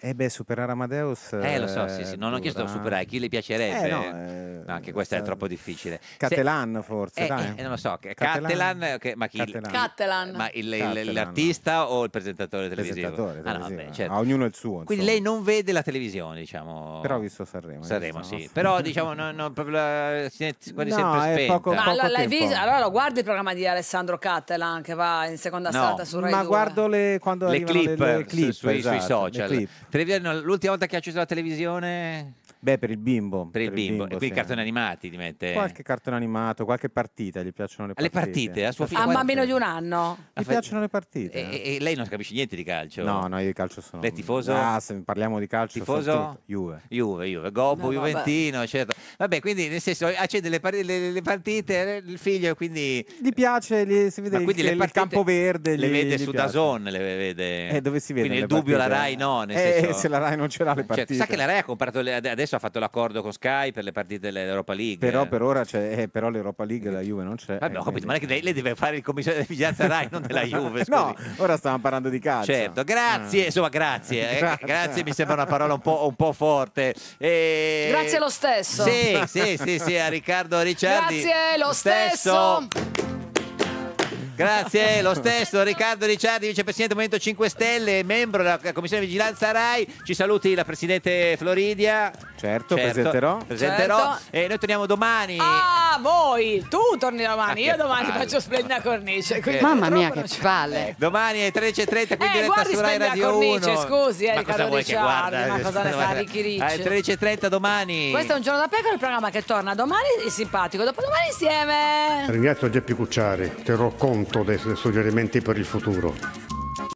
Eh beh, superare Amadeus. Eh, lo so, sì, eh, sì. Non ho chiesto superare, chi le piacerebbe? Eh, no, eh, no, anche questa è troppo difficile. Catelan, Se... forse, eh, dai. non lo so. Catelan, okay, ma chi? l'artista o il presentatore televisivo? Presentatore Ah, no, beh, certo. A ognuno il suo. Insomma. Quindi lei non vede la televisione, diciamo. Però ho visto Sanremo. Sanremo, sì. Però, diciamo, non, non, proprio, si, quasi no, sempre spenta. Poco, ma poco l'hai visto, allora guardi il programma di Alessandro Catelan che va in seconda no. strada su Rai Ma guardo le, quando le clip, le, le clip su, esatto, sui social. Clip. Televisione, l'ultima volta che ha acceso la televisione Beh, per il bimbo. Per, il bimbo. bimbo e quindi sì. cartoni animati ti mette. Qualche cartone animato, qualche partita, gli piacciono le partite. Le partite, a sua ah, figlia. A un bambino di un anno. Gli ah, fa... piacciono le partite. E, e, lei non capisce niente di calcio. No, no, io di calcio sono. Lei tifoso? Ah, se parliamo di calcio. Tifoso? Juve. Juve, Juve. Gobbo, no, Juventino, vabbè. certo. Vabbè, quindi nel senso, accende le, par- le, le partite, il figlio quindi... Gli piace, gli, si vede Ma il, le partite, il campo verde. Gli, le vede su piace. Dazon, le vede. Eh, dove si vede? Quindi il dubbio partite? la Rai no, nel eh, se la Rai non ce l'ha le certo, partite. Cioè, sa che la Rai ha comprato adesso adesso ha fatto l'accordo con Sky per le partite dell'Europa League. Però eh. per ora c'è, eh, però l'Europa League la Juve non c'è. Vabbè, ho capito, quindi... Eh, ma è che lei, deve fare il commissario di vigilanza Rai, non della Juve. Scusi. No, ora stiamo parlando di calcio. Certo, grazie, ah. insomma, grazie. Eh, grazie, mi sembra una parola un po', un po forte. E... Grazie lo stesso. Sì, sì, sì, sì, a Riccardo Ricciardi. Grazie lo stesso. stesso. Grazie, lo stesso Riccardo Ricciardi, vicepresidente del Movimento 5 Stelle, membro della Commissione di Vigilanza RAI. Ci saluti la presidente Floridia. Certo, certo. presenterò. presenterò. Certo. E noi torniamo domani. Ah, voi! Tu torni domani, ah, io domani palle. faccio Splendida Cornice. Eh, mamma mia, che palle! Eh. Domani è 13.30, quindi eh, diretta su Rai Radio Cornice, 1. scusi, eh, Riccardo Ricciardi, ma cosa ne sa, Ricchi Ricci. Alle 13.30 domani. Questo è un giorno da pecora, il programma che torna domani è simpatico, dopodomani insieme. Ringrazio Geppi Cucciari, te lo conto tanto dei suggerimenti per il futuro.